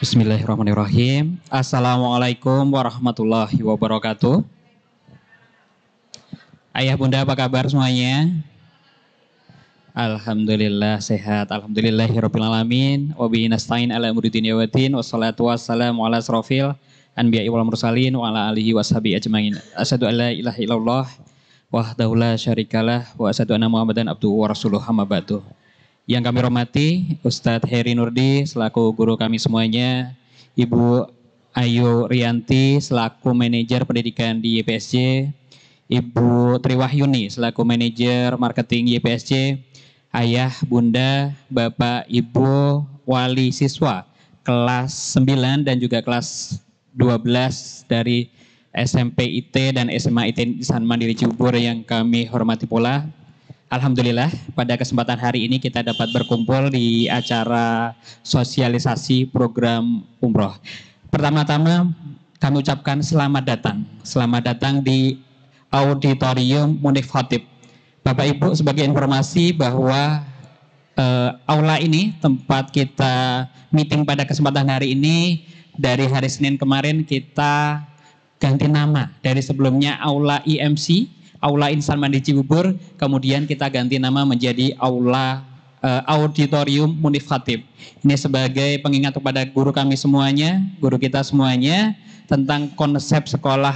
Bismillahirrahmanirrahim. Assalamualaikum warahmatullahi wabarakatuh. Ayah bunda apa kabar semuanya? Alhamdulillah sehat. Alhamdulillahirrahmanirrahim. Wa Wabihi nasta'in ala muridin dunya watin wassalatu wassalamu ala asrofil anbiya'i wal mursalin wa ala alihi wa washabi ajmain. Asadu ala la ilaha illallah wahdahu la syarikalah wa asadu anna muhammadan abduhu wa rasuluh amma ba'du. Yang kami hormati Ustadz Heri Nurdi selaku guru kami semuanya, Ibu Ayu Rianti selaku manajer pendidikan di YPSC Ibu Triwahyuni selaku manajer marketing YPSC Ayah, Bunda, Bapak, Ibu, wali siswa kelas 9 dan juga kelas 12 dari SMP IT dan SMA IT San Mandiri Cibubur yang kami hormati pula. Alhamdulillah pada kesempatan hari ini kita dapat berkumpul di acara sosialisasi program umroh. Pertama-tama kami ucapkan selamat datang. Selamat datang di Auditorium Munif Khotib. Bapak Ibu sebagai informasi bahwa uh, aula ini tempat kita meeting pada kesempatan hari ini dari hari Senin kemarin kita ganti nama dari sebelumnya aula IMC Aula Insan Mandi Cibubur, kemudian kita ganti nama menjadi Aula uh, Auditorium Munif Khatib. Ini sebagai pengingat kepada guru kami semuanya, guru kita semuanya tentang konsep sekolah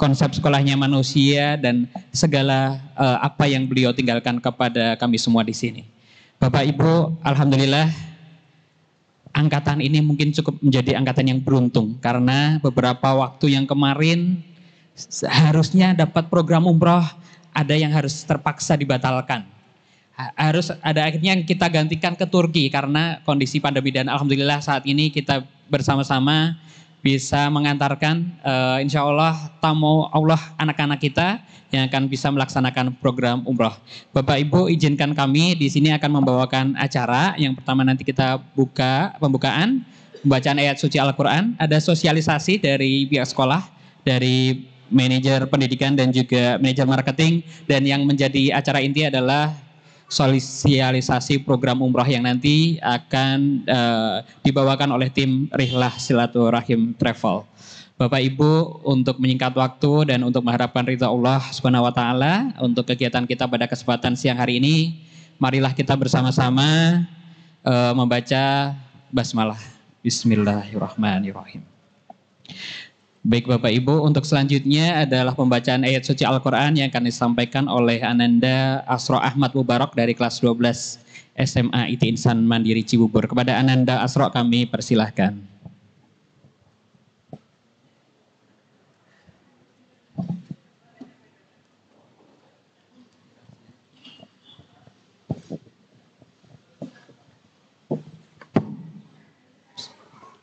konsep sekolahnya manusia dan segala uh, apa yang beliau tinggalkan kepada kami semua di sini. Bapak Ibu, alhamdulillah angkatan ini mungkin cukup menjadi angkatan yang beruntung karena beberapa waktu yang kemarin Seharusnya dapat program umroh, ada yang harus terpaksa dibatalkan. Harus ada akhirnya yang kita gantikan ke Turki karena kondisi pandemi dan alhamdulillah saat ini kita bersama-sama bisa mengantarkan uh, insya Allah tamu Allah anak-anak kita yang akan bisa melaksanakan program umroh. Bapak Ibu izinkan kami di sini akan membawakan acara yang pertama nanti kita buka pembukaan pembacaan ayat suci Al-Quran, ada sosialisasi dari pihak sekolah, dari manajer pendidikan dan juga manajer marketing dan yang menjadi acara inti adalah sosialisasi program umroh yang nanti akan uh, dibawakan oleh tim Rihlah Silaturahim Travel. Bapak Ibu untuk menyingkat waktu dan untuk mengharapkan rida Allah Subhanahu wa taala untuk kegiatan kita pada kesempatan siang hari ini, marilah kita bersama-sama uh, membaca basmalah. Bismillahirrahmanirrahim. Baik Bapak Ibu, untuk selanjutnya adalah pembacaan ayat suci Al-Quran yang akan disampaikan oleh Ananda Asro Ahmad Mubarok dari kelas 12 SMA IT Insan Mandiri Cibubur. Kepada Ananda Asro kami persilahkan.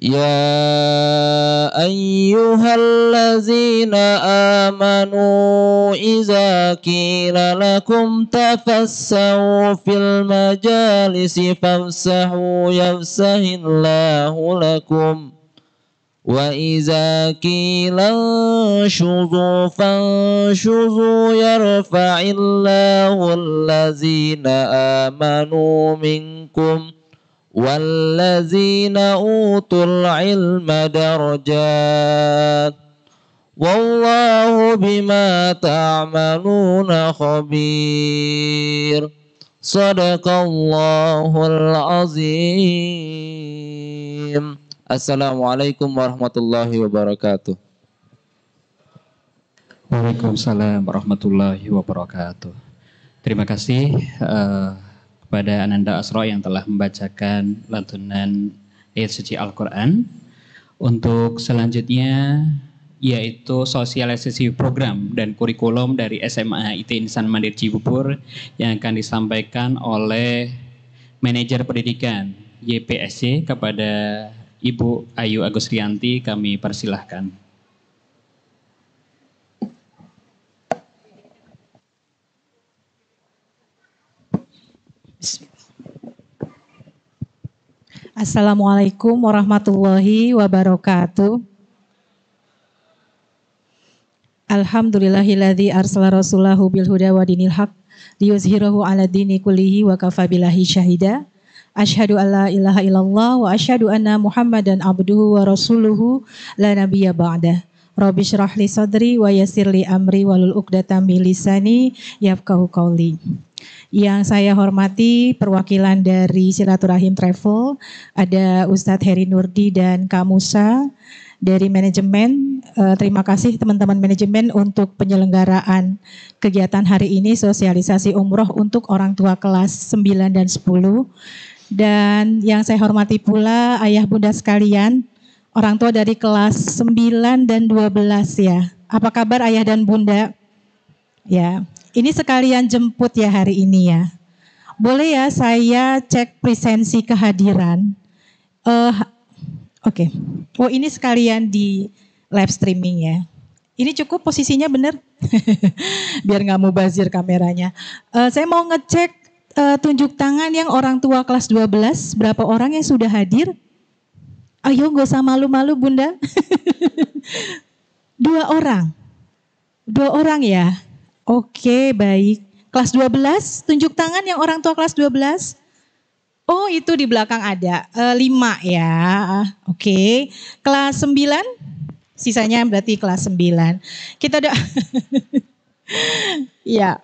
يا أيها الذين آمنوا إذا قيل لكم تفسحوا في المجالس فافسحوا يفسح الله لكم وإذا قيل انشزوا فانشزوا يرفع الله الذين آمنوا منكم ۖ والذين أوتوا العلم درجات والله بما تعملون خبير صدق الله العظيم السلام عليكم ورحمة الله وبركاته Waalaikumsalam warahmatullahi wabarakatuh. Terima kasih uh, kepada Ananda Asro yang telah membacakan lantunan ayat suci Al-Quran. Untuk selanjutnya yaitu sosialisasi program dan kurikulum dari SMA IT Insan Mandiri Cibubur yang akan disampaikan oleh manajer pendidikan YPSC kepada Ibu Ayu Agus Rianti kami persilahkan. Assalamualaikum warahmatullahi wabarakatuh. Alhamdulillahilladzi arsala rasulahu bil huda wa dinil haq liyuzhirahu ala dini kullihi wa kafa billahi syahida. Ashhadu an la ilaha illallah wa asyhadu anna Muhammadan abduhu wa rasuluhu la nabiyya ba'da. Rabbi syrahli sadri wa yassir amri walul uqdatam min lisani yafqahu qawli. Yang saya hormati perwakilan dari Silaturahim Travel, ada Ustadz Heri Nurdi dan Kak Musa dari manajemen. Eh, terima kasih teman-teman manajemen untuk penyelenggaraan kegiatan hari ini sosialisasi umroh untuk orang tua kelas 9 dan 10. Dan yang saya hormati pula ayah bunda sekalian, orang tua dari kelas 9 dan 12 ya. Apa kabar ayah dan bunda? Ya, ini sekalian jemput ya hari ini ya. Boleh ya saya cek presensi kehadiran. Uh, Oke, okay. oh ini sekalian di live streaming ya. Ini cukup posisinya benar, biar nggak mau bazir kameranya. Uh, saya mau ngecek uh, tunjuk tangan yang orang tua kelas 12, berapa orang yang sudah hadir? Ayo gak usah malu-malu bunda. Dua orang. Dua orang ya. Oke, baik. Kelas 12, tunjuk tangan yang orang tua kelas 12. Oh, itu di belakang ada. E, eh, 5 ya. Oke. Kelas 9? Sisanya berarti kelas 9. Kita ada Ya.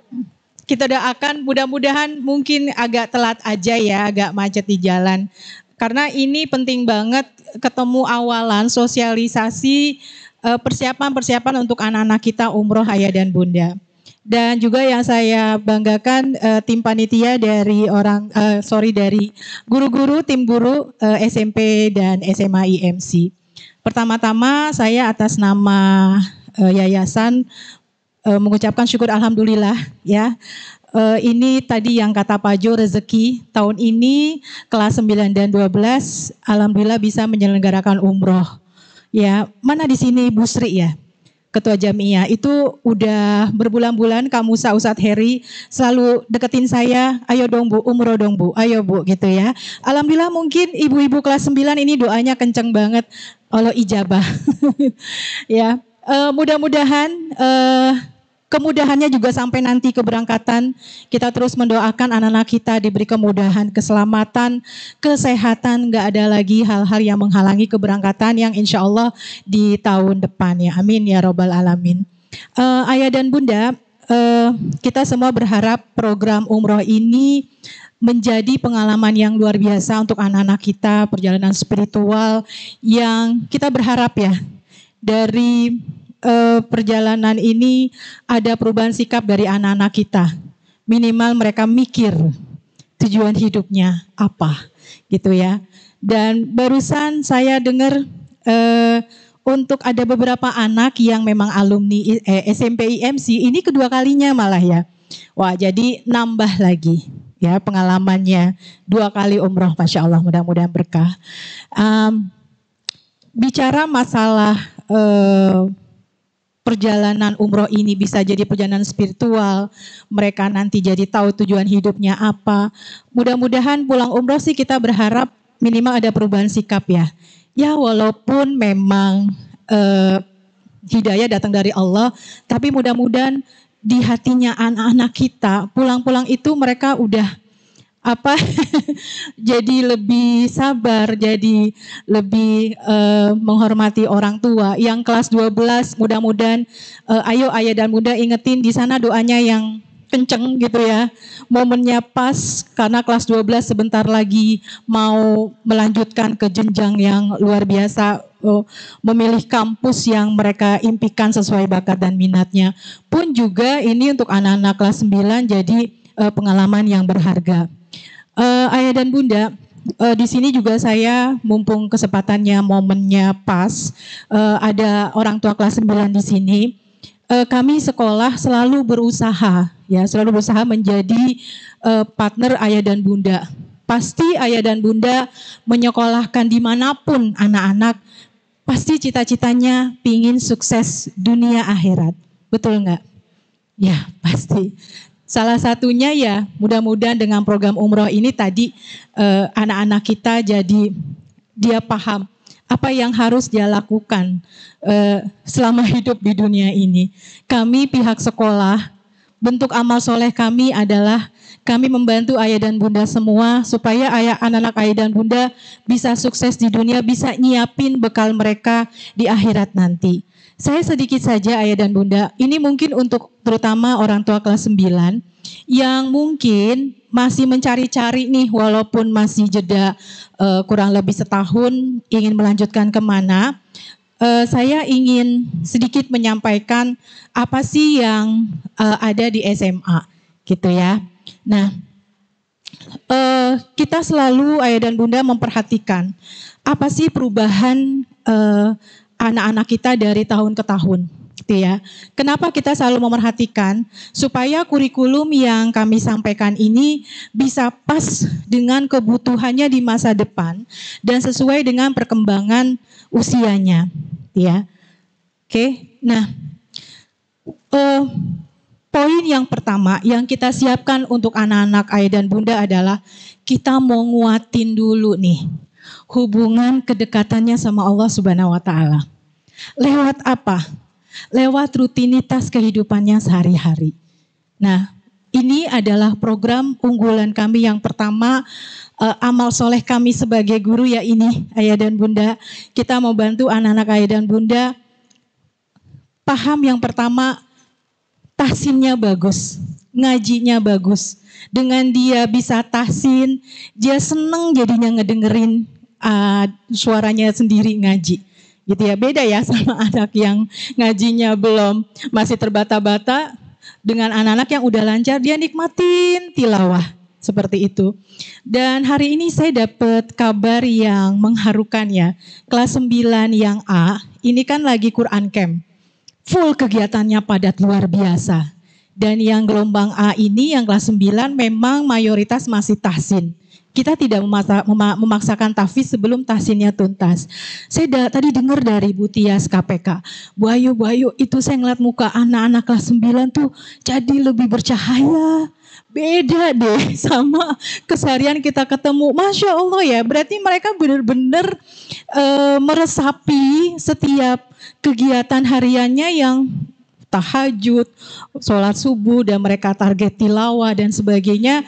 Kita akan mudah-mudahan mungkin agak telat aja ya, agak macet di jalan. Karena ini penting banget ketemu awalan sosialisasi eh, persiapan-persiapan untuk anak-anak kita umroh ayah dan bunda dan juga yang saya banggakan uh, tim panitia dari orang uh, sorry dari guru-guru tim guru uh, eh, SMP dan SMA IMC. Pertama-tama saya atas nama uh, yayasan uh, mengucapkan syukur alhamdulillah ya. Uh, ini tadi yang kata Pak Jo rezeki tahun ini kelas 9 dan 12 alhamdulillah bisa menyelenggarakan umroh. Ya, mana di sini Bu Sri ya? ketua jamiah itu udah berbulan-bulan kamu Ustadz Heri selalu deketin saya ayo dong Bu umroh dong Bu ayo Bu gitu ya Alhamdulillah mungkin ibu-ibu kelas 9 ini doanya kenceng banget Allah ijabah ya uh, mudah-mudahan uh, kemudahannya juga sampai nanti keberangkatan. Kita terus mendoakan anak-anak kita diberi kemudahan, keselamatan, kesehatan. Gak ada lagi hal-hal yang menghalangi keberangkatan yang insya Allah di tahun depan ya. Amin ya robbal alamin. Uh, ayah dan bunda, uh, kita semua berharap program umroh ini menjadi pengalaman yang luar biasa untuk anak-anak kita perjalanan spiritual yang kita berharap ya dari eh, perjalanan ini ada perubahan sikap dari anak-anak kita. Minimal mereka mikir tujuan hidupnya apa gitu ya. Dan barusan saya dengar eh, untuk ada beberapa anak yang memang alumni eh, SMP IMC ini kedua kalinya malah ya. Wah jadi nambah lagi ya pengalamannya dua kali umroh masya Allah mudah-mudahan berkah. Um, bicara masalah uh, perjalanan umroh ini bisa jadi perjalanan spiritual, mereka nanti jadi tahu tujuan hidupnya apa. Mudah-mudahan pulang umroh sih kita berharap minimal ada perubahan sikap ya. Ya walaupun memang eh, hidayah datang dari Allah, tapi mudah-mudahan di hatinya anak-anak kita pulang-pulang itu mereka udah apa jadi lebih sabar, jadi lebih uh, menghormati orang tua. Yang kelas 12 mudah-mudahan uh, ayo ayah dan muda ingetin di sana doanya yang kenceng gitu ya. Momennya pas karena kelas 12 sebentar lagi mau melanjutkan ke jenjang yang luar biasa uh, memilih kampus yang mereka impikan sesuai bakat dan minatnya. Pun juga ini untuk anak-anak kelas 9 jadi uh, pengalaman yang berharga uh, ayah dan bunda uh, di sini juga saya mumpung kesempatannya momennya pas uh, ada orang tua kelas 9 di sini uh, kami sekolah selalu berusaha ya selalu berusaha menjadi uh, partner ayah dan bunda pasti ayah dan bunda menyekolahkan dimanapun anak-anak pasti cita-citanya pingin sukses dunia akhirat betul nggak ya pasti Salah satunya ya mudah-mudahan dengan program umroh ini tadi eh, anak-anak kita jadi dia paham apa yang harus dia lakukan eh, selama hidup di dunia ini. Kami pihak sekolah bentuk amal soleh kami adalah kami membantu ayah dan bunda semua supaya ayah anak-anak ayah dan bunda bisa sukses di dunia, bisa nyiapin bekal mereka di akhirat nanti. Saya sedikit saja ayah dan bunda, ini mungkin untuk terutama orang tua kelas 9 yang mungkin masih mencari-cari nih walaupun masih jeda uh, kurang lebih setahun ingin melanjutkan kemana. Uh, saya ingin sedikit menyampaikan apa sih yang uh, ada di SMA gitu ya. Nah, uh, kita selalu ayah dan bunda memperhatikan apa sih perubahan uh, anak-anak kita dari tahun ke tahun gitu ya. Kenapa kita selalu memerhatikan supaya kurikulum yang kami sampaikan ini bisa pas dengan kebutuhannya di masa depan dan sesuai dengan perkembangan usianya, gitu ya. Oke. Nah, uh, poin yang pertama yang kita siapkan untuk anak-anak ayah dan bunda adalah kita mau nguatin dulu nih hubungan kedekatannya sama Allah Subhanahu wa taala Lewat apa? Lewat rutinitas kehidupannya sehari-hari. Nah, ini adalah program unggulan kami yang pertama uh, amal soleh kami sebagai guru ya ini ayah dan bunda kita mau bantu anak-anak ayah dan bunda paham yang pertama tahsinnya bagus ngajinya bagus dengan dia bisa tahsin dia seneng jadinya ngedengerin uh, suaranya sendiri ngaji gitu ya. Beda ya sama anak yang ngajinya belum masih terbata-bata dengan anak-anak yang udah lancar dia nikmatin tilawah seperti itu. Dan hari ini saya dapat kabar yang mengharukan ya. Kelas 9 yang A ini kan lagi Quran Camp. Full kegiatannya padat luar biasa. Dan yang gelombang A ini yang kelas 9 memang mayoritas masih tahsin kita tidak memaksa, memaksakan tafis sebelum tahsinnya tuntas. Saya da, tadi dengar dari Bu Tias KPK, Bu Ayu, Bu Ayu, itu saya ngeliat muka anak-anak kelas 9 tuh jadi lebih bercahaya. Beda deh sama keseharian kita ketemu. Masya Allah ya, berarti mereka benar-benar e, meresapi setiap kegiatan hariannya yang tahajud, sholat subuh, dan mereka target tilawah dan sebagainya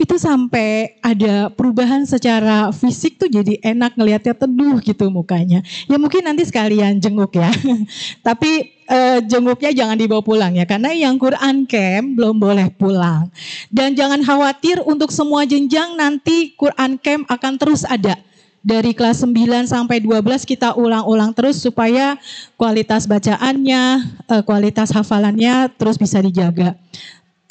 itu sampai ada perubahan secara fisik tuh jadi enak ngelihatnya teduh gitu mukanya. Ya mungkin nanti sekalian jenguk ya. Tapi e, jenguknya jangan dibawa pulang ya karena yang Quran Camp belum boleh pulang. Dan jangan khawatir untuk semua jenjang nanti Quran Camp akan terus ada. Dari kelas 9 sampai 12 kita ulang-ulang terus supaya kualitas bacaannya, eh, kualitas hafalannya terus bisa dijaga.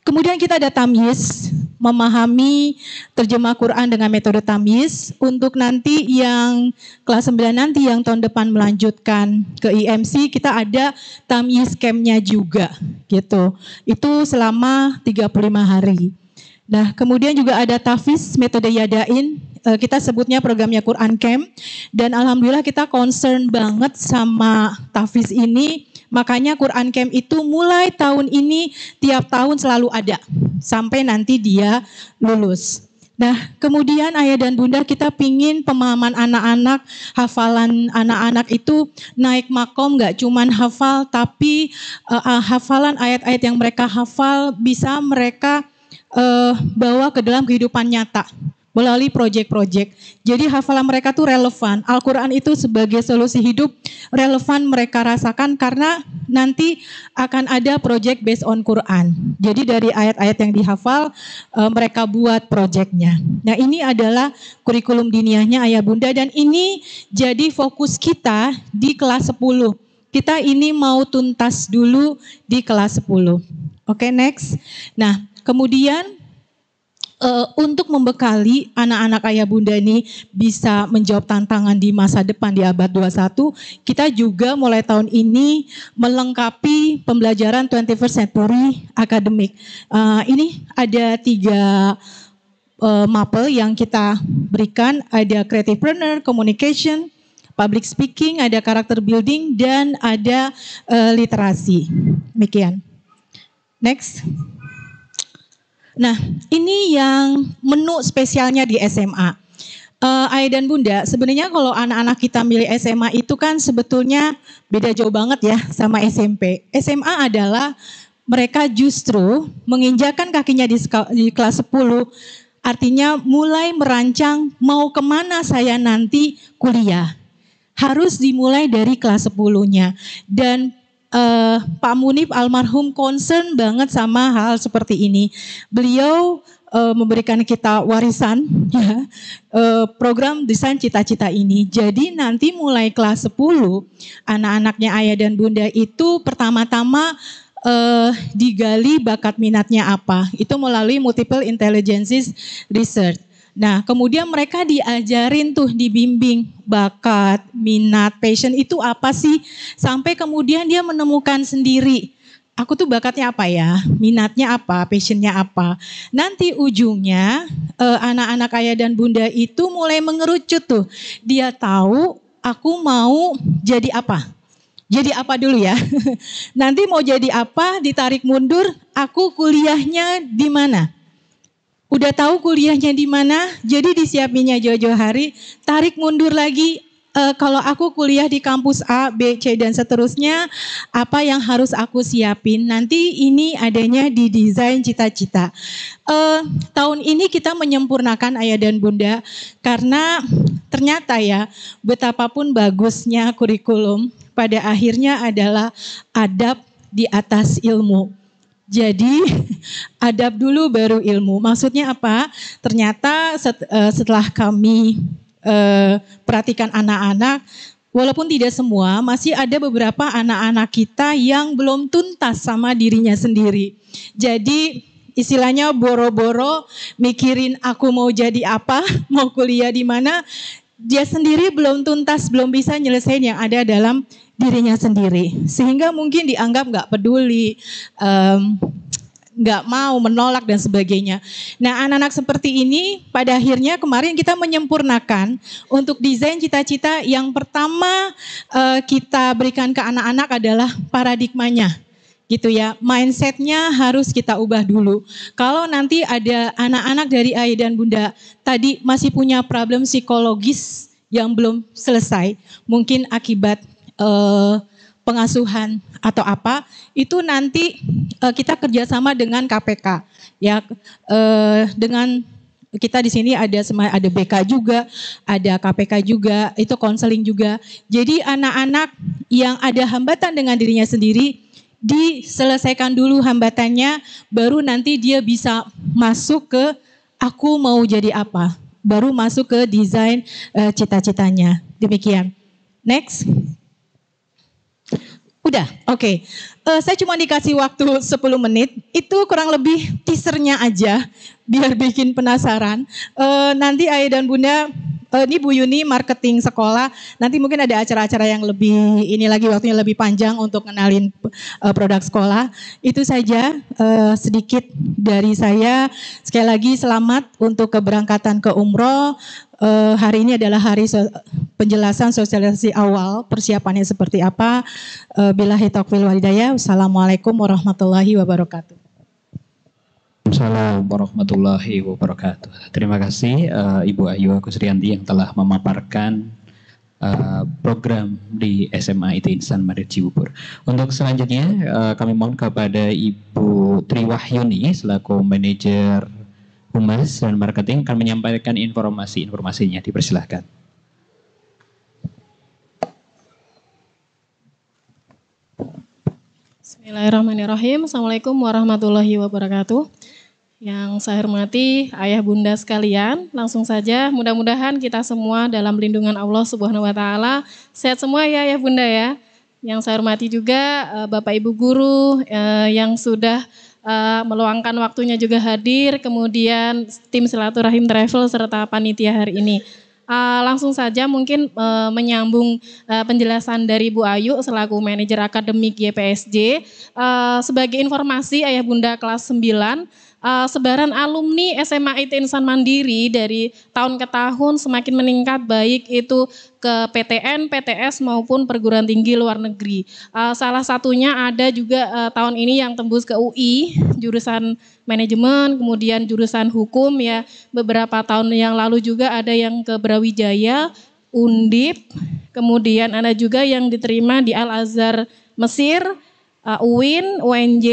Kemudian kita ada tamyiz, memahami terjemah Quran dengan metode tamyiz untuk nanti yang kelas 9 nanti yang tahun depan melanjutkan ke IMC kita ada tamyiz campnya juga gitu. Itu selama 35 hari. Nah, kemudian juga ada tafis metode yadain. Eh, kita sebutnya programnya Quran Camp dan alhamdulillah kita concern banget sama tafis ini Makanya Quran Camp itu mulai tahun ini tiap tahun selalu ada sampai nanti dia lulus. Nah, kemudian ayah dan bunda kita pingin pemahaman anak-anak, hafalan anak-anak itu naik makom gak cuman hafal, tapi uh, hafalan ayat-ayat yang mereka hafal bisa mereka uh, bawa ke dalam kehidupan nyata melalui proyek-proyek. Jadi hafalan mereka tuh relevan. Al-Quran itu sebagai solusi hidup relevan mereka rasakan karena nanti akan ada proyek based on Quran. Jadi dari ayat-ayat yang dihafal e, mereka buat proyeknya. Nah ini adalah kurikulum diniahnya ayah bunda dan ini jadi fokus kita di kelas 10. Kita ini mau tuntas dulu di kelas 10. Oke okay, next. Nah kemudian uh, untuk membekali anak-anak ayah bunda ini bisa menjawab tantangan di masa depan di abad 21, kita juga mulai tahun ini melengkapi pembelajaran 21st century academic. Uh, ini ada tiga uh, eh, mapel yang kita berikan, ada creative learner, communication, public speaking, ada character building, dan ada uh, literasi. Demikian. Next. Nah, ini yang menu spesialnya di SMA. Uh, eh, Ayah dan Bunda, sebenarnya kalau anak-anak kita milih SMA itu kan sebetulnya beda jauh banget ya sama SMP. SMA adalah mereka justru menginjakan kakinya di, di kelas 10, artinya mulai merancang mau kemana saya nanti kuliah. Harus dimulai dari kelas 10-nya. Dan uh, Pak Munif almarhum concern banget sama hal seperti ini. Beliau uh, memberikan kita warisan ya, uh, program desain cita-cita ini. Jadi nanti mulai kelas 10 anak-anaknya ayah dan bunda itu pertama-tama uh, digali bakat minatnya apa. Itu melalui multiple intelligences research. Nah, kemudian mereka diajarin tuh dibimbing bakat, minat, passion itu apa sih? Sampai kemudian dia menemukan sendiri. Aku tuh bakatnya apa ya, minatnya apa, passionnya apa. Nanti ujungnya eh, anak-anak ayah dan bunda itu mulai mengerucut tuh. Dia tahu aku mau jadi apa jadi apa dulu ya? Nanti mau jadi apa? Ditarik mundur, aku kuliahnya di mana? udah tahu kuliahnya di mana, jadi disiapinnya jojo hari, tarik mundur lagi e, kalau aku kuliah di kampus A, B, C dan seterusnya, apa yang harus aku siapin? Nanti ini adanya di desain cita-cita. E, tahun ini kita menyempurnakan ayah dan bunda karena ternyata ya betapapun bagusnya kurikulum pada akhirnya adalah adab di atas ilmu. Jadi adab dulu baru ilmu. Maksudnya apa? Ternyata eh, setelah kami eh, perhatikan anak-anak, walaupun tidak semua, masih ada beberapa anak-anak kita yang belum tuntas sama dirinya sendiri. Jadi istilahnya boro-boro mikirin aku mau jadi apa, mau kuliah di mana, dia sendiri belum tuntas, belum bisa nyelesain yang ada dalam dirinya sendiri sehingga mungkin dianggap nggak peduli nggak um, mau menolak dan sebagainya. Nah anak-anak seperti ini pada akhirnya kemarin kita menyempurnakan untuk desain cita-cita yang pertama uh, kita berikan ke anak-anak adalah paradigmanya gitu ya. Mindsetnya harus kita ubah dulu. Kalau nanti ada anak-anak dari ayah dan bunda tadi masih punya problem psikologis yang belum selesai, mungkin akibat eh, pengasuhan atau apa itu nanti eh, kita kerjasama dengan KPK ya eh, dengan kita di sini ada ada BK juga, ada KPK juga, itu konseling juga. Jadi anak-anak yang ada hambatan dengan dirinya sendiri diselesaikan dulu hambatannya, baru nanti dia bisa masuk ke aku mau jadi apa, baru masuk ke desain uh, cita-citanya. Demikian. Next. Udah, oke. Okay. Uh, eh, saya cuma dikasih waktu 10 menit. Itu kurang lebih teasernya aja, biar bikin penasaran. Uh, nanti Ayah dan Bunda, uh, ini Bu Yuni marketing sekolah. Nanti mungkin ada acara-acara yang lebih ini lagi waktunya lebih panjang untuk kenalin uh, produk sekolah. Itu saja uh, sedikit dari saya. Sekali lagi selamat untuk keberangkatan ke Umroh uh, hari ini adalah hari so penjelasan sosialisasi awal, persiapannya seperti apa. Uh, eh, Bila hitokfil walidaya, Assalamualaikum warahmatullahi wabarakatuh. Assalamualaikum warahmatullahi wabarakatuh. Terima kasih uh, Ibu Ayu Kusrianti yang telah memaparkan uh, program di SMA IT Insan Marit Cibubur. Untuk selanjutnya uh, kami mohon kepada Ibu triwahyuni selaku manajer Humas dan Marketing akan menyampaikan informasi-informasinya. Dipersilahkan. Bismillahirrahmanirrahim. Assalamualaikum warahmatullahi wabarakatuh. Yang saya hormati ayah bunda sekalian, langsung saja mudah-mudahan kita semua dalam lindungan Allah Subhanahu wa taala sehat semua ya ayah bunda ya. Yang saya hormati juga eh, Bapak Ibu guru eh, yang sudah uh, meluangkan waktunya juga hadir, kemudian tim silaturahim travel serta panitia hari ini. Uh, langsung saja mungkin uh, menyambung uh, penjelasan dari Bu Ayu selaku manajer akademik YPSJ. Uh, sebagai informasi ayah bunda kelas 9 uh, sebaran alumni SMA IT Insan Mandiri dari tahun ke tahun semakin meningkat baik itu ke PTN, PTS maupun perguruan tinggi luar negeri. Uh, salah satunya ada juga uh, tahun ini yang tembus ke UI jurusan manajemen, kemudian jurusan hukum ya. Beberapa tahun yang lalu juga ada yang ke Brawijaya, Undip, kemudian ada juga yang diterima di Al Azhar Mesir, uh, UIN, UNJ,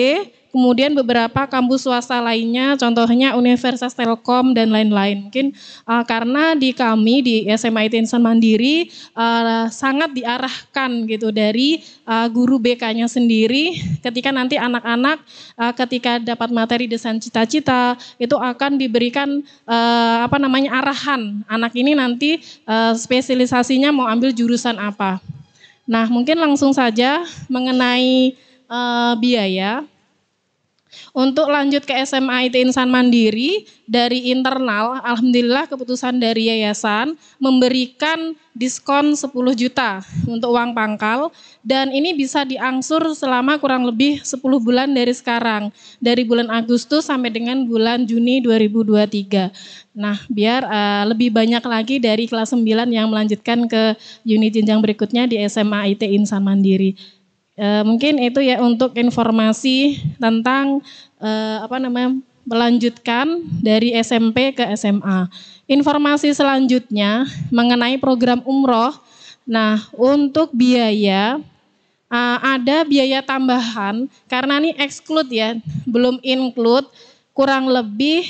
kemudian beberapa kampus swasta lainnya, contohnya Universitas Telkom dan lain-lain. Mungkin uh, karena di kami di SMA IT Insan Mandiri uh, sangat diarahkan gitu dari uh, guru BK-nya sendiri, ketika nanti anak-anak uh, ketika dapat materi desain cita-cita itu akan diberikan uh, apa namanya arahan anak ini nanti uh, spesialisasinya mau ambil jurusan apa. Nah, mungkin langsung saja mengenai uh, biaya untuk lanjut ke SMA IT Insan Mandiri dari internal, alhamdulillah keputusan dari yayasan memberikan diskon 10 juta untuk uang pangkal dan ini bisa diangsur selama kurang lebih 10 bulan dari sekarang, dari bulan Agustus sampai dengan bulan Juni 2023. Nah, biar uh, lebih banyak lagi dari kelas 9 yang melanjutkan ke unit jenjang berikutnya di SMA IT Insan Mandiri. Eh, mungkin itu ya untuk informasi tentang e, apa namanya melanjutkan dari SMP ke SMA. Informasi selanjutnya mengenai program umroh. Nah, untuk biaya eh, ada biaya tambahan karena ini exclude ya, belum include kurang lebih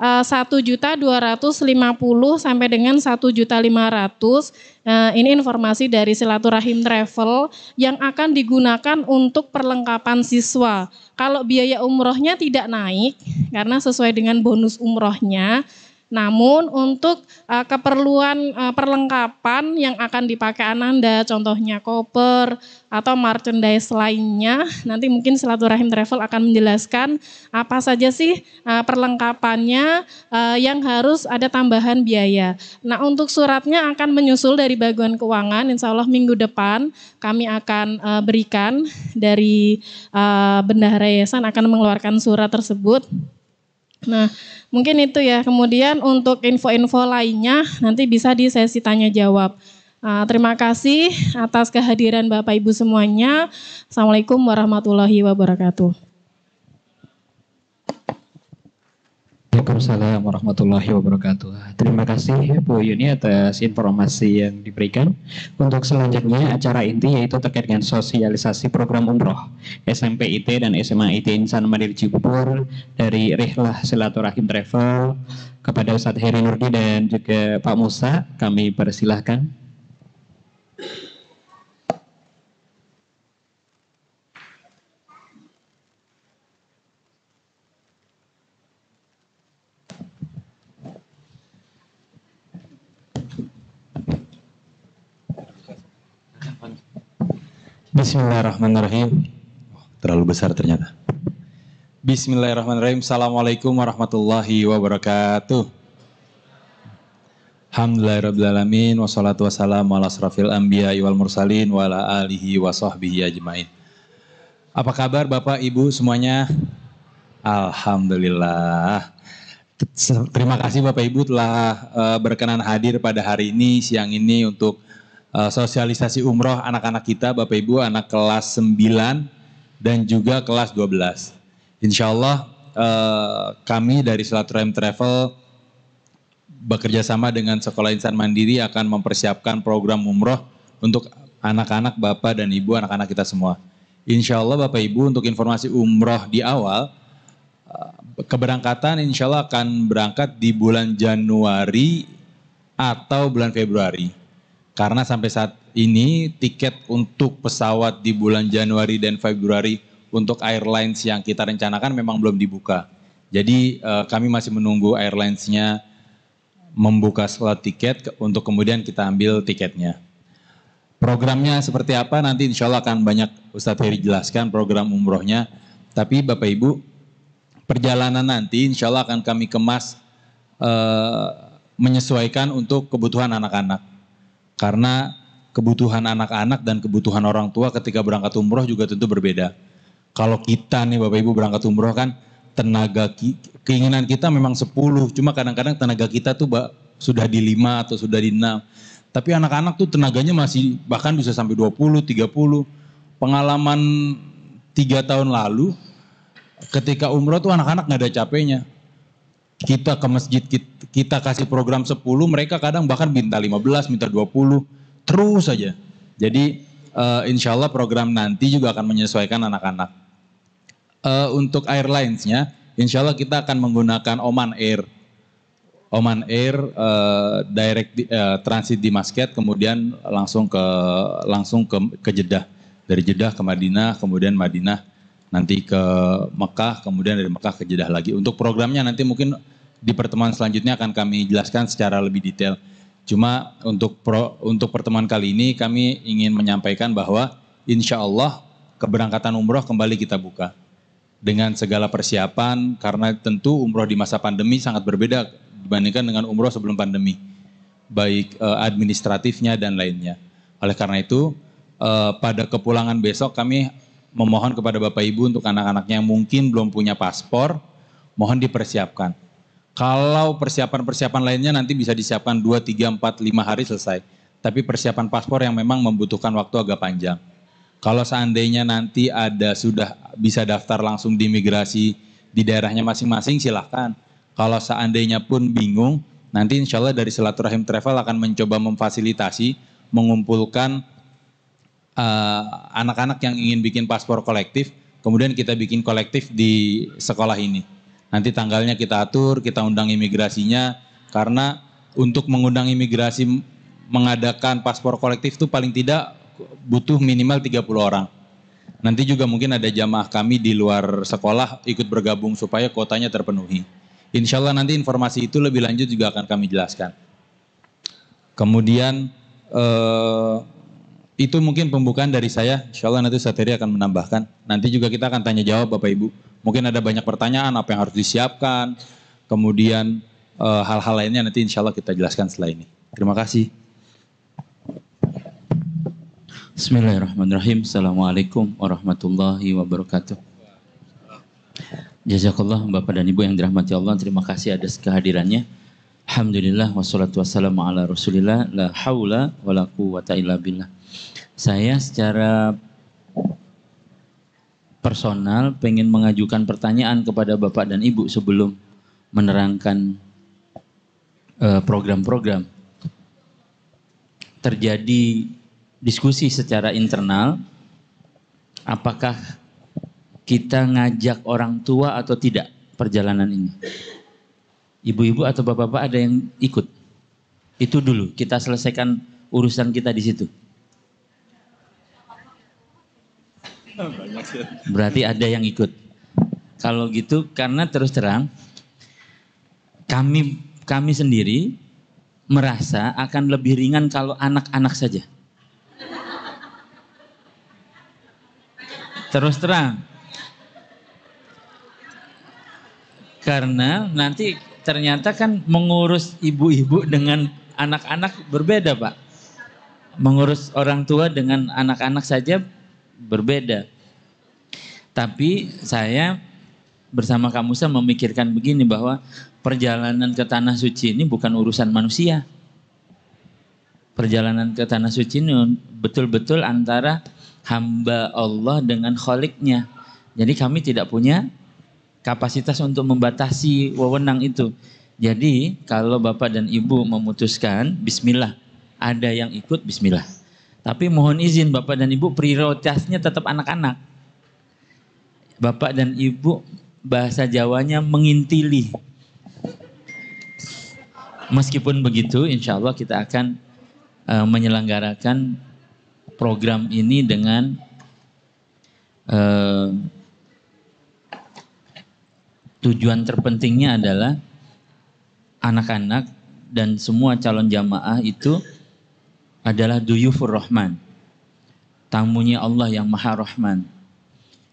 Eh, satu juta dua ratus lima puluh sampai dengan satu juta lima ratus. Eh, ini informasi dari Silaturahim Travel yang akan digunakan untuk perlengkapan siswa. Kalau biaya umrohnya tidak naik karena sesuai dengan bonus umrohnya, namun untuk uh, keperluan uh, perlengkapan yang akan dipakai Ananda, contohnya koper atau merchandise lainnya, nanti mungkin Silaturahim Travel akan menjelaskan apa saja sih uh, perlengkapannya uh, yang harus ada tambahan biaya. Nah untuk suratnya akan menyusul dari bagian keuangan, insya Allah minggu depan kami akan uh, berikan dari uh, bendahara yayasan akan mengeluarkan surat tersebut. Nah, mungkin itu ya. Kemudian untuk info-info lainnya nanti bisa di sesi tanya jawab. Uh, terima kasih atas kehadiran Bapak Ibu semuanya. Assalamualaikum warahmatullahi wabarakatuh. Waalaikumsalam warahmatullahi wabarakatuh. Terima kasih Bu Yuni atas informasi yang diberikan. Untuk selanjutnya acara inti yaitu terkait dengan sosialisasi program umroh SMP IT dan SMA IT Insan Mandiri Cibubur dari Rihlah Silaturahim Travel kepada Ustadz Heri Nurdi dan juga Pak Musa kami persilahkan. Bismillahirrahmanirrahim. Terlalu besar ternyata. Bismillahirrahmanirrahim. Assalamualaikum warahmatullahi wabarakatuh. Alhamdulillahirrahmanirrahim. Wassalatu wassalamu ala srafil anbiya wal mursalin wa ala alihi wa sahbihi ajmain. Apa kabar Bapak Ibu semuanya? Alhamdulillah. Terima kasih Bapak Ibu telah eh, berkenan hadir pada hari ini, siang ini untuk Eh, sosialisasi umroh anak-anak kita Bapak Ibu anak kelas 9 dan juga kelas 12. Insya Allah eh, kami dari Silaturahim Travel bekerja sama dengan Sekolah Insan Mandiri akan mempersiapkan program umroh untuk anak-anak Bapak dan Ibu, anak-anak kita semua. Insya Allah Bapak Ibu untuk informasi umroh di awal, eh, keberangkatan insya Allah akan berangkat di bulan Januari atau bulan Februari. Karena sampai saat ini tiket untuk pesawat di bulan Januari dan Februari untuk airlines yang kita rencanakan memang belum dibuka. Jadi uh, kami masih menunggu airlinesnya membuka slot tiket ke, untuk kemudian kita ambil tiketnya. Programnya seperti apa nanti insya Allah akan banyak Ustadz Heri jelaskan program umrohnya. Tapi Bapak Ibu perjalanan nanti insya Allah akan kami kemas uh, menyesuaikan untuk kebutuhan anak-anak. Karena kebutuhan anak-anak dan kebutuhan orang tua ketika berangkat umroh juga tentu berbeda. Kalau kita nih Bapak Ibu berangkat umroh kan tenaga ki keinginan kita memang 10, cuma kadang-kadang tenaga kita tuh bak, sudah di 5 atau sudah di 6. Tapi anak-anak tuh tenaganya masih bahkan bisa sampai 20, 30. Pengalaman tiga tahun lalu ketika umroh tuh anak-anak nggak ada capeknya kita ke masjid kita, kasih program 10, mereka kadang bahkan minta 15, minta 20, terus saja. Jadi uh, insya Allah program nanti juga akan menyesuaikan anak-anak. Uh, untuk airlinesnya, insya Allah kita akan menggunakan Oman Air. Oman Air uh, direct di, uh, transit di Masket, kemudian langsung ke langsung ke, ke Jeddah. Dari Jeddah ke Madinah, kemudian Madinah nanti ke Mekah, kemudian dari Mekah ke Jeddah lagi. Untuk programnya nanti mungkin di pertemuan selanjutnya akan kami jelaskan secara lebih detail. Cuma untuk pro, untuk pertemuan kali ini kami ingin menyampaikan bahwa insya Allah keberangkatan umroh kembali kita buka dengan segala persiapan karena tentu umroh di masa pandemi sangat berbeda dibandingkan dengan umroh sebelum pandemi baik eh, administratifnya dan lainnya. Oleh karena itu eh, pada kepulangan besok kami memohon kepada Bapak Ibu untuk anak-anaknya yang mungkin belum punya paspor, mohon dipersiapkan. Kalau persiapan-persiapan lainnya nanti bisa disiapkan 2, 3, 4, 5 hari selesai. Tapi persiapan paspor yang memang membutuhkan waktu agak panjang. Kalau seandainya nanti ada sudah bisa daftar langsung di imigrasi di daerahnya masing-masing silahkan. Kalau seandainya pun bingung, nanti insya Allah dari Silaturahim Travel akan mencoba memfasilitasi, mengumpulkan Eh, anak-anak uh, yang ingin bikin paspor kolektif, kemudian kita bikin kolektif di sekolah ini. Nanti tanggalnya kita atur, kita undang imigrasinya, karena untuk mengundang imigrasi mengadakan paspor kolektif itu paling tidak butuh minimal 30 orang. Nanti juga mungkin ada jamaah kami di luar sekolah ikut bergabung supaya kuotanya terpenuhi. Insya Allah nanti informasi itu lebih lanjut juga akan kami jelaskan. Kemudian eh, itu mungkin pembukaan dari saya. Insya Allah nanti Satria akan menambahkan. Nanti juga kita akan tanya jawab Bapak Ibu. Mungkin ada banyak pertanyaan apa yang harus disiapkan. Kemudian eh, hal-hal e, lainnya nanti insya Allah kita jelaskan setelah ini. Terima kasih. Bismillahirrahmanirrahim. Assalamualaikum warahmatullahi wabarakatuh. Jazakallah Bapak dan Ibu yang dirahmati Allah. Terima kasih atas kehadirannya. Alhamdulillah wassalatu wassalamu ala rasulillah. La haula wa la quwata illa billah. Saya secara personal pengen mengajukan pertanyaan kepada Bapak dan Ibu sebelum menerangkan e, program-program. Terjadi diskusi secara internal, apakah kita ngajak orang tua atau tidak perjalanan ini? Ibu-ibu atau bapak-bapak ada yang ikut? Itu dulu, kita selesaikan urusan kita di situ. Berarti ada yang ikut. Kalau gitu karena terus terang kami kami sendiri merasa akan lebih ringan kalau anak-anak saja. Terus terang. Karena nanti ternyata kan mengurus ibu-ibu dengan anak-anak berbeda, Pak. Mengurus orang tua dengan anak-anak saja berbeda. Tapi saya bersama kamu Musa memikirkan begini bahwa perjalanan ke tanah suci ini bukan urusan manusia. Perjalanan ke tanah suci ini betul-betul antara hamba Allah dengan kholiknya. Jadi kami tidak punya kapasitas untuk membatasi wewenang itu. Jadi kalau Bapak dan Ibu memutuskan, Bismillah. Ada yang ikut, Bismillah. Tapi mohon izin Bapak dan Ibu prioritasnya tetap anak-anak. Bapak dan Ibu bahasa Jawanya mengintili. Meskipun begitu, insya Allah kita akan uh, menyelenggarakan program ini dengan uh, tujuan terpentingnya adalah anak-anak dan semua calon jamaah itu adalah Duyufur Rahman. Tamunya Allah yang Maha Rahman.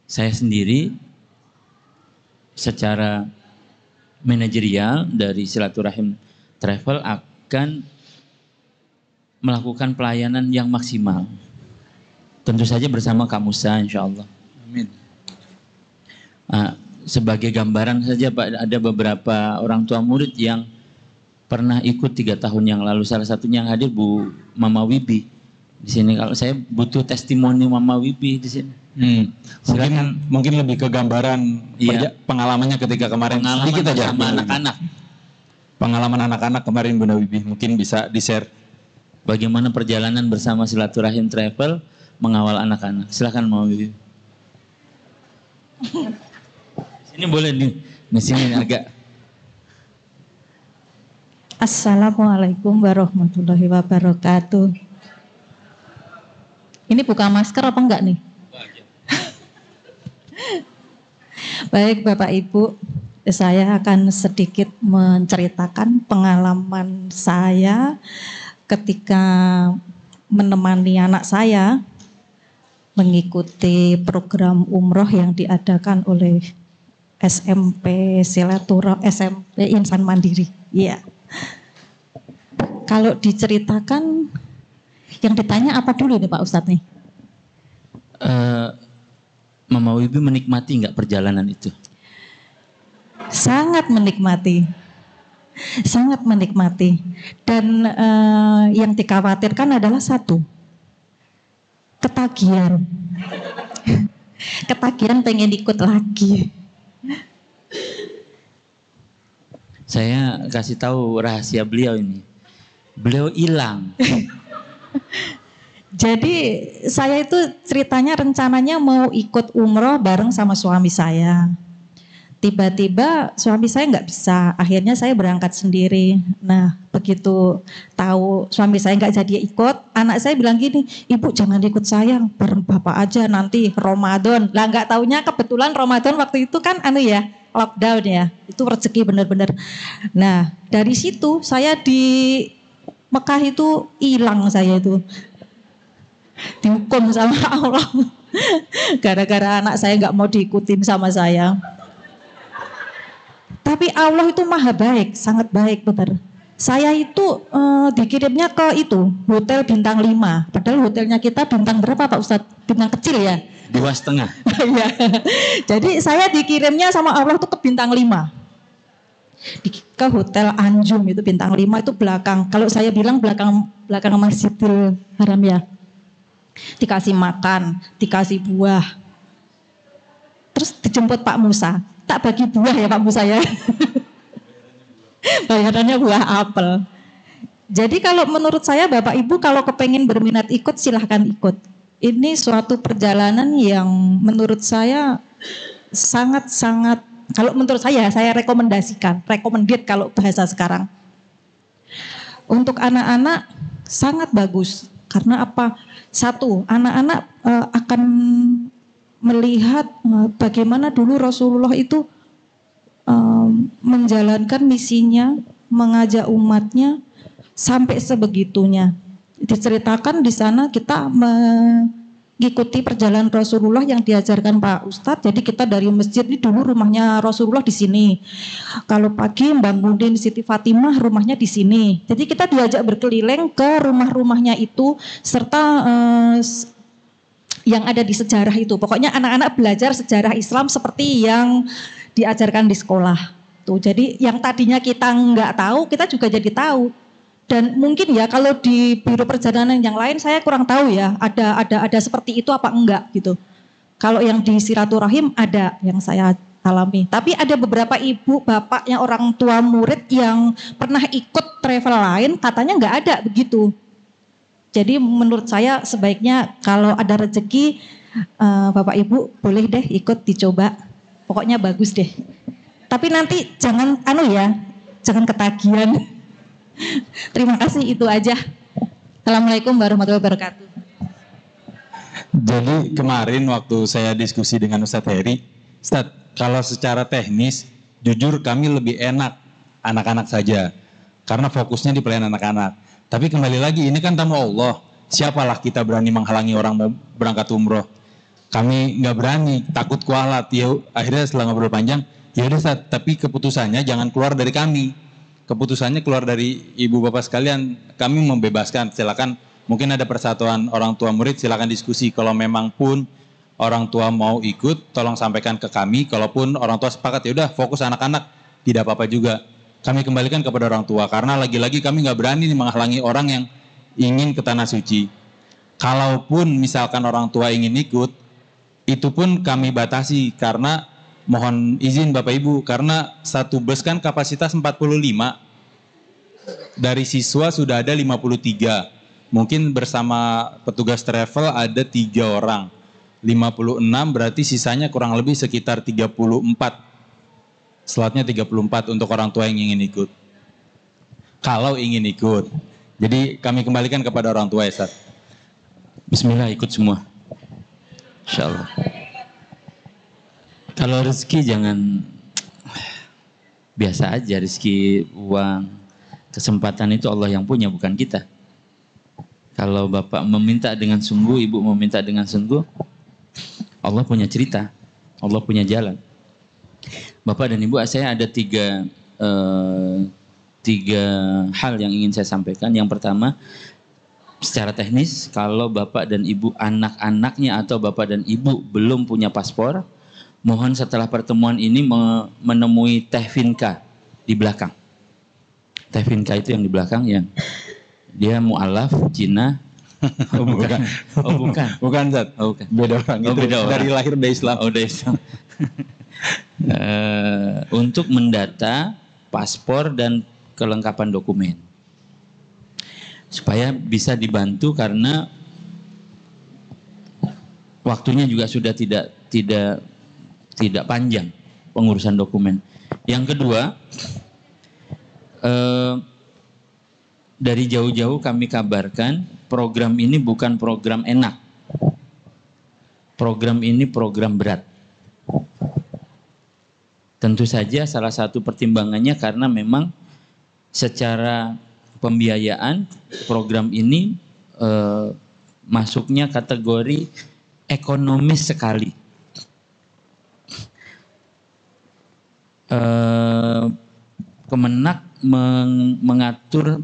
Saya sendiri secara manajerial dari Silaturahim Travel akan melakukan pelayanan yang maksimal. Tentu saja bersama Musa insya Allah. Amin. Ah, sebagai gambaran saja Pak, ada beberapa orang tua murid yang pernah ikut tiga tahun yang lalu salah satunya yang hadir Bu Mama Wibi di sini kalau saya butuh testimoni Mama Wibi di sini hmm. mungkin Silakan. mungkin lebih ke gambaran iya. pengalamannya ketika kemarin pengalaman sedikit aja anak-anak pengalaman anak-anak kemarin Bu Wibi mungkin bisa di share bagaimana perjalanan bersama silaturahim travel mengawal anak-anak silahkan Mama Wibi ini boleh nih di sini agak Assalamualaikum warahmatullahi wabarakatuh. Ini buka masker apa enggak nih? Baik Bapak Ibu, saya akan sedikit menceritakan pengalaman saya ketika menemani anak saya mengikuti program umroh yang diadakan oleh SMP Silaturah SMP Insan Mandiri. Iya. Yeah. Kalau diceritakan, yang ditanya apa dulu nih Pak Ustadz nih? Uh, Mama Wibi menikmati nggak perjalanan itu? Sangat menikmati, sangat menikmati. Dan uh, yang dikhawatirkan adalah satu, ketagihan. ketagihan pengen ikut lagi. Saya kasih tahu rahasia beliau ini. Beliau hilang. Jadi saya itu ceritanya rencananya mau ikut umroh bareng sama suami saya tiba-tiba suami saya nggak bisa akhirnya saya berangkat sendiri nah begitu tahu suami saya nggak jadi ikut anak saya bilang gini ibu jangan ikut saya bareng bapak aja nanti Ramadan lah nggak taunya kebetulan Ramadan waktu itu kan anu ya lockdown ya itu rezeki bener-bener nah dari situ saya di Mekah itu hilang saya itu dihukum sama Allah gara-gara anak saya nggak mau diikutin sama saya tapi Allah itu maha baik, sangat baik benar. Saya itu eh, dikirimnya ke itu hotel bintang 5. Padahal hotelnya kita bintang berapa Pak Ustadz? Bintang kecil ya? Dua setengah. Oh, iya. Jadi saya dikirimnya sama Allah tuh ke bintang 5 di, ke hotel Anjum itu bintang 5 itu belakang kalau saya bilang belakang belakang Masjidil Haram ya dikasih makan dikasih buah Terus dijemput Pak Musa. Tak bagi buah ya Pak Musa ya. Bayarannya buah apel. Jadi kalau menurut saya Bapak Ibu kalau kepengen berminat ikut silahkan ikut. Ini suatu perjalanan yang menurut saya sangat-sangat kalau menurut saya saya rekomendasikan, recommended kalau bahasa sekarang. Untuk anak-anak sangat bagus karena apa? Satu, anak-anak eh, akan melihat eh, bagaimana dulu Rasulullah itu eh, menjalankan misinya, mengajak umatnya sampai sebegitunya. Diceritakan di sana kita mengikuti perjalanan Rasulullah yang diajarkan Pak Ustadz. Jadi kita dari masjid ini dulu rumahnya Rasulullah di sini. Kalau pagi bangunin Siti Fatimah rumahnya di sini. Jadi kita diajak berkeliling ke rumah-rumahnya itu serta eh, yang ada di sejarah itu. Pokoknya anak-anak belajar sejarah Islam seperti yang diajarkan di sekolah. Tuh, jadi yang tadinya kita nggak tahu, kita juga jadi tahu. Dan mungkin ya kalau di biro perjalanan yang lain saya kurang tahu ya ada ada ada seperti itu apa enggak gitu. Kalau yang di Siraturahim ada yang saya alami. Tapi ada beberapa ibu bapaknya orang tua murid yang pernah ikut travel lain katanya nggak ada begitu. Jadi menurut saya sebaiknya kalau ada rezeki uh, Bapak Ibu boleh deh ikut dicoba. Pokoknya bagus deh. Tapi nanti jangan anu ya, jangan ketagihan. Terima kasih itu aja. Assalamualaikum warahmatullahi wabarakatuh. Jadi kemarin waktu saya diskusi dengan Ustadz Heri, Ustadz kalau secara teknis jujur kami lebih enak anak-anak saja karena fokusnya di pelayanan anak-anak. Tapi kembali lagi, ini kan tamu Allah. Siapalah kita berani menghalangi orang mau berangkat umroh? Kami nggak berani, takut kualat. Ya, akhirnya setelah ngobrol panjang, ya udah tapi keputusannya jangan keluar dari kami. Keputusannya keluar dari ibu bapak sekalian. Kami membebaskan, silakan. Mungkin ada persatuan orang tua murid, silakan diskusi. Kalau memang pun orang tua mau ikut, tolong sampaikan ke kami. Kalaupun orang tua sepakat, ya udah fokus anak-anak, tidak apa-apa juga kami kembalikan kepada orang tua karena lagi-lagi kami nggak berani menghalangi orang yang ingin ke tanah suci. Kalaupun misalkan orang tua ingin ikut, itu pun kami batasi karena mohon izin Bapak Ibu karena satu bus kan kapasitas 45 dari siswa sudah ada 53. Mungkin bersama petugas travel ada tiga orang. 56 berarti sisanya kurang lebih sekitar 34 Selatnya 34 untuk orang tua yang ingin ikut. Kalau ingin ikut. Jadi kami kembalikan kepada orang tua ya Ustaz. Bismillah ikut semua. Insya Allah. Kalau rezeki jangan biasa aja rezeki uang kesempatan itu Allah yang punya bukan kita kalau bapak meminta dengan sungguh ibu meminta dengan sungguh Allah punya cerita Allah punya jalan Bapak dan Ibu, saya ada tiga eh, tiga hal yang ingin saya sampaikan. Yang pertama, secara teknis, kalau Bapak dan Ibu anak-anaknya atau Bapak dan Ibu belum punya paspor, mohon setelah pertemuan ini menemui Teh Vinka di belakang. Teh Vinka itu yang di belakang yang dia mualaf Cina Oh bukan. Oh bukan. Bukan Zat. Oh, bukan. Beda orang. Oh, beda orang. Dari lahir dari Islam. Oh, dari Islam. Eh, untuk mendata paspor dan kelengkapan dokumen supaya bisa dibantu karena waktunya juga sudah tidak tidak tidak panjang pengurusan dokumen. Yang kedua eh, dari jauh-jauh kami kabarkan program ini bukan program enak, program ini program berat Tentu saja salah satu pertimbangannya karena memang secara pembiayaan program ini e, masuknya kategori ekonomis sekali. E, Kemenak meng mengatur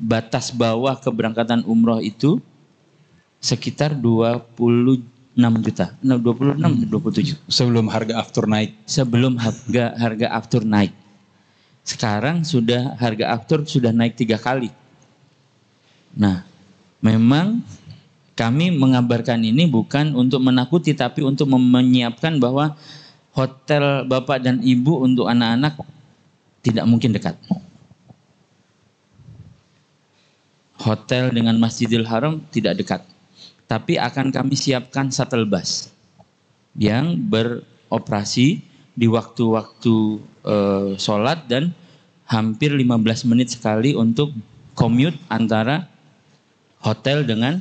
batas bawah keberangkatan umroh itu sekitar 20 6 juta, 26 hmm. 27. Sebelum harga aftur naik. Sebelum harga harga aftur naik. Sekarang sudah harga aftur sudah naik tiga kali. Nah, memang kami mengabarkan ini bukan untuk menakuti tapi untuk menyiapkan bahwa hotel bapak dan ibu untuk anak-anak tidak mungkin dekat. Hotel dengan Masjidil Haram tidak dekat tapi akan kami siapkan shuttle bus yang beroperasi di waktu-waktu e, sholat dan hampir 15 menit sekali untuk commute antara hotel dengan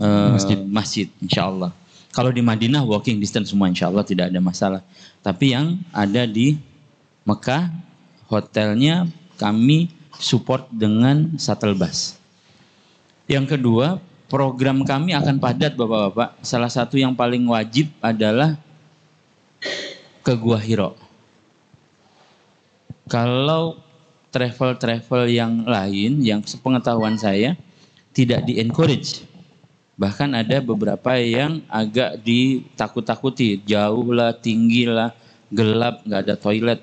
e, masjid. masjid, insya Allah. Kalau di Madinah walking distance semua insya Allah tidak ada masalah. Tapi yang ada di Mekah hotelnya kami support dengan shuttle bus. Yang kedua program kami akan padat Bapak-bapak. Salah satu yang paling wajib adalah ke Gua Hiro. Kalau travel-travel yang lain yang sepengetahuan saya tidak di encourage. Bahkan ada beberapa yang agak ditakut-takuti, jauh lah, tinggi lah, gelap, nggak ada toilet.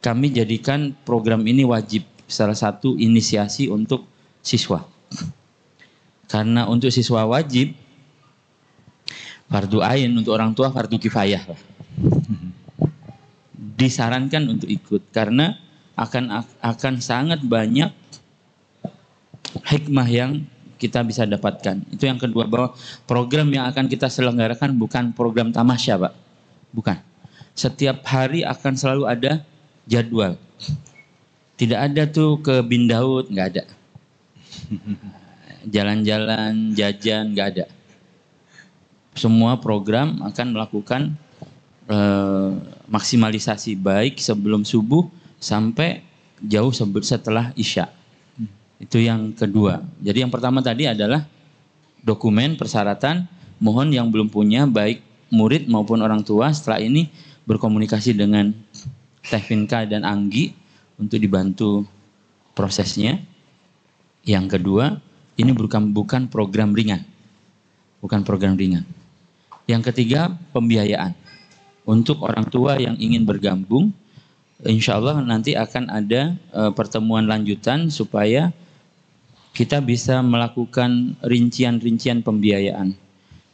Kami jadikan program ini wajib salah satu inisiasi untuk siswa. Karena untuk siswa wajib, fardu ain untuk orang tua fardu kifayah lah. Disarankan untuk ikut karena akan akan sangat banyak hikmah yang kita bisa dapatkan. Itu yang kedua bahwa program yang akan kita selenggarakan bukan program tamasya, Pak. Bukan. Setiap hari akan selalu ada jadwal. Tidak ada tuh ke Bindaud, nggak ada jalan-jalan, jajan, nggak ada. Semua program akan melakukan e, maksimalisasi baik sebelum subuh sampai jauh setelah isya. Itu yang kedua. Jadi yang pertama tadi adalah dokumen persyaratan mohon yang belum punya baik murid maupun orang tua setelah ini berkomunikasi dengan Teh dan Anggi untuk dibantu prosesnya. Yang kedua, ini bukan bukan program ringan. Bukan program ringan. Yang ketiga, pembiayaan. Untuk orang tua yang ingin bergabung, insya Allah nanti akan ada e, pertemuan lanjutan supaya kita bisa melakukan rincian-rincian pembiayaan.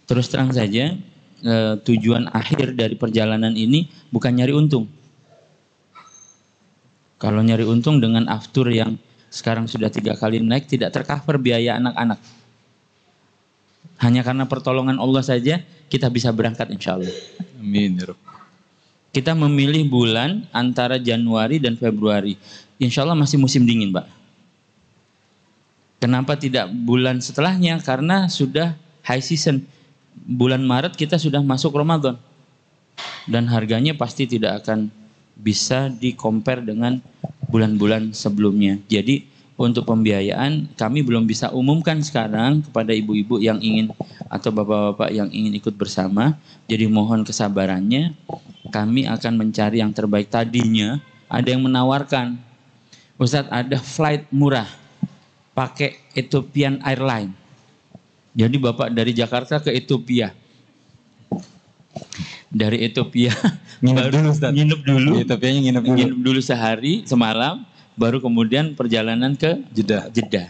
Terus terang saja, e, tujuan akhir dari perjalanan ini bukan nyari untung. Kalau nyari untung dengan aftur yang sekarang sudah tiga kali naik, tidak tercover biaya anak-anak. Hanya karena pertolongan Allah saja kita bisa berangkat insya Allah. Amin. Ya kita memilih bulan antara Januari dan Februari. Insya Allah masih musim dingin, Pak. Kenapa tidak bulan setelahnya? Karena sudah high season. Bulan Maret kita sudah masuk Ramadan. Dan harganya pasti tidak akan bisa dikompar dengan bulan-bulan sebelumnya. Jadi untuk pembiayaan kami belum bisa umumkan sekarang kepada ibu-ibu yang ingin atau bapak-bapak yang ingin ikut bersama. Jadi mohon kesabarannya. Kami akan mencari yang terbaik tadinya. Ada yang menawarkan, Ustadz ada flight murah pakai Ethiopian Airline. Jadi bapak dari Jakarta ke Ethiopia dari Ethiopia nginep baru, dulu Ustaz. nginep dulu Ethiopia nginep dulu nginep dulu sehari semalam baru kemudian perjalanan ke Jeddah Jeddah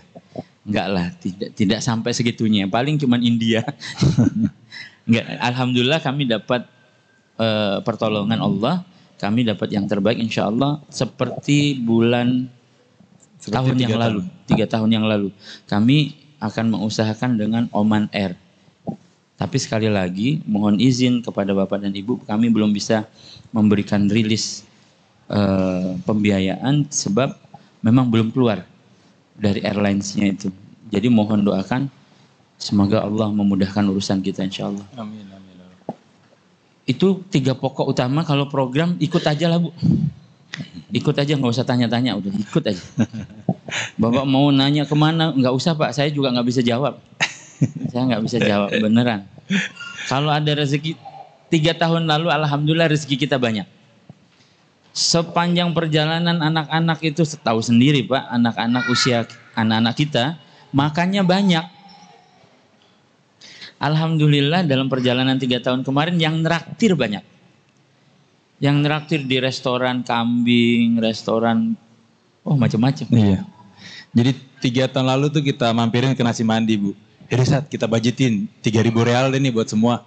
enggak lah tidak tidak sampai segitunya paling cuman India enggak alhamdulillah kami dapat uh, pertolongan Allah kami dapat yang terbaik insya Allah seperti bulan seperti tahun yang tahun. lalu tiga tahun yang lalu kami akan mengusahakan dengan Oman Air tapi sekali lagi mohon izin kepada Bapak dan Ibu kami belum bisa memberikan rilis uh, pembiayaan sebab memang belum keluar dari airlinesnya itu. Jadi mohon doakan semoga Allah memudahkan urusan kita insya Allah. Amin, amin. Itu tiga pokok utama kalau program ikut aja lah Bu. Ikut aja nggak usah tanya-tanya udah ikut aja. Bapak mau nanya kemana nggak usah Pak saya juga nggak bisa jawab saya nggak bisa jawab beneran. Kalau ada rezeki tiga tahun lalu, alhamdulillah rezeki kita banyak. Sepanjang perjalanan anak-anak itu setahu sendiri pak, anak-anak usia anak-anak kita makannya banyak. Alhamdulillah dalam perjalanan tiga tahun kemarin yang neraktir banyak. Yang neraktir di restoran kambing, restoran oh macam-macam. Iya. Jadi tiga tahun lalu tuh kita mampirin ke nasi mandi bu jadi saat kita budgetin 3000 real ini buat semua.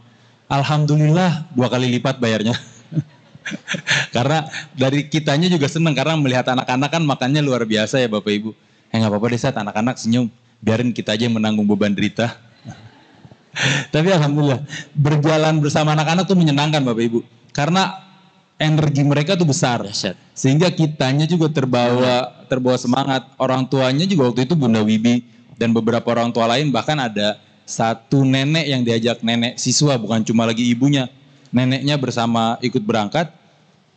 Alhamdulillah dua kali lipat bayarnya. karena dari kitanya juga seneng karena melihat anak-anak kan makannya luar biasa ya Bapak Ibu. Ya eh, nggak apa-apa deh saat anak-anak senyum. Biarin kita aja menanggung beban derita. Tapi alhamdulillah berjalan bersama anak-anak tuh menyenangkan Bapak Ibu. Karena energi mereka tuh besar. Sehingga kitanya juga terbawa terbawa semangat. Orang tuanya juga waktu itu Bunda Wibi dan beberapa orang tua lain bahkan ada satu nenek yang diajak nenek siswa bukan cuma lagi ibunya neneknya bersama ikut berangkat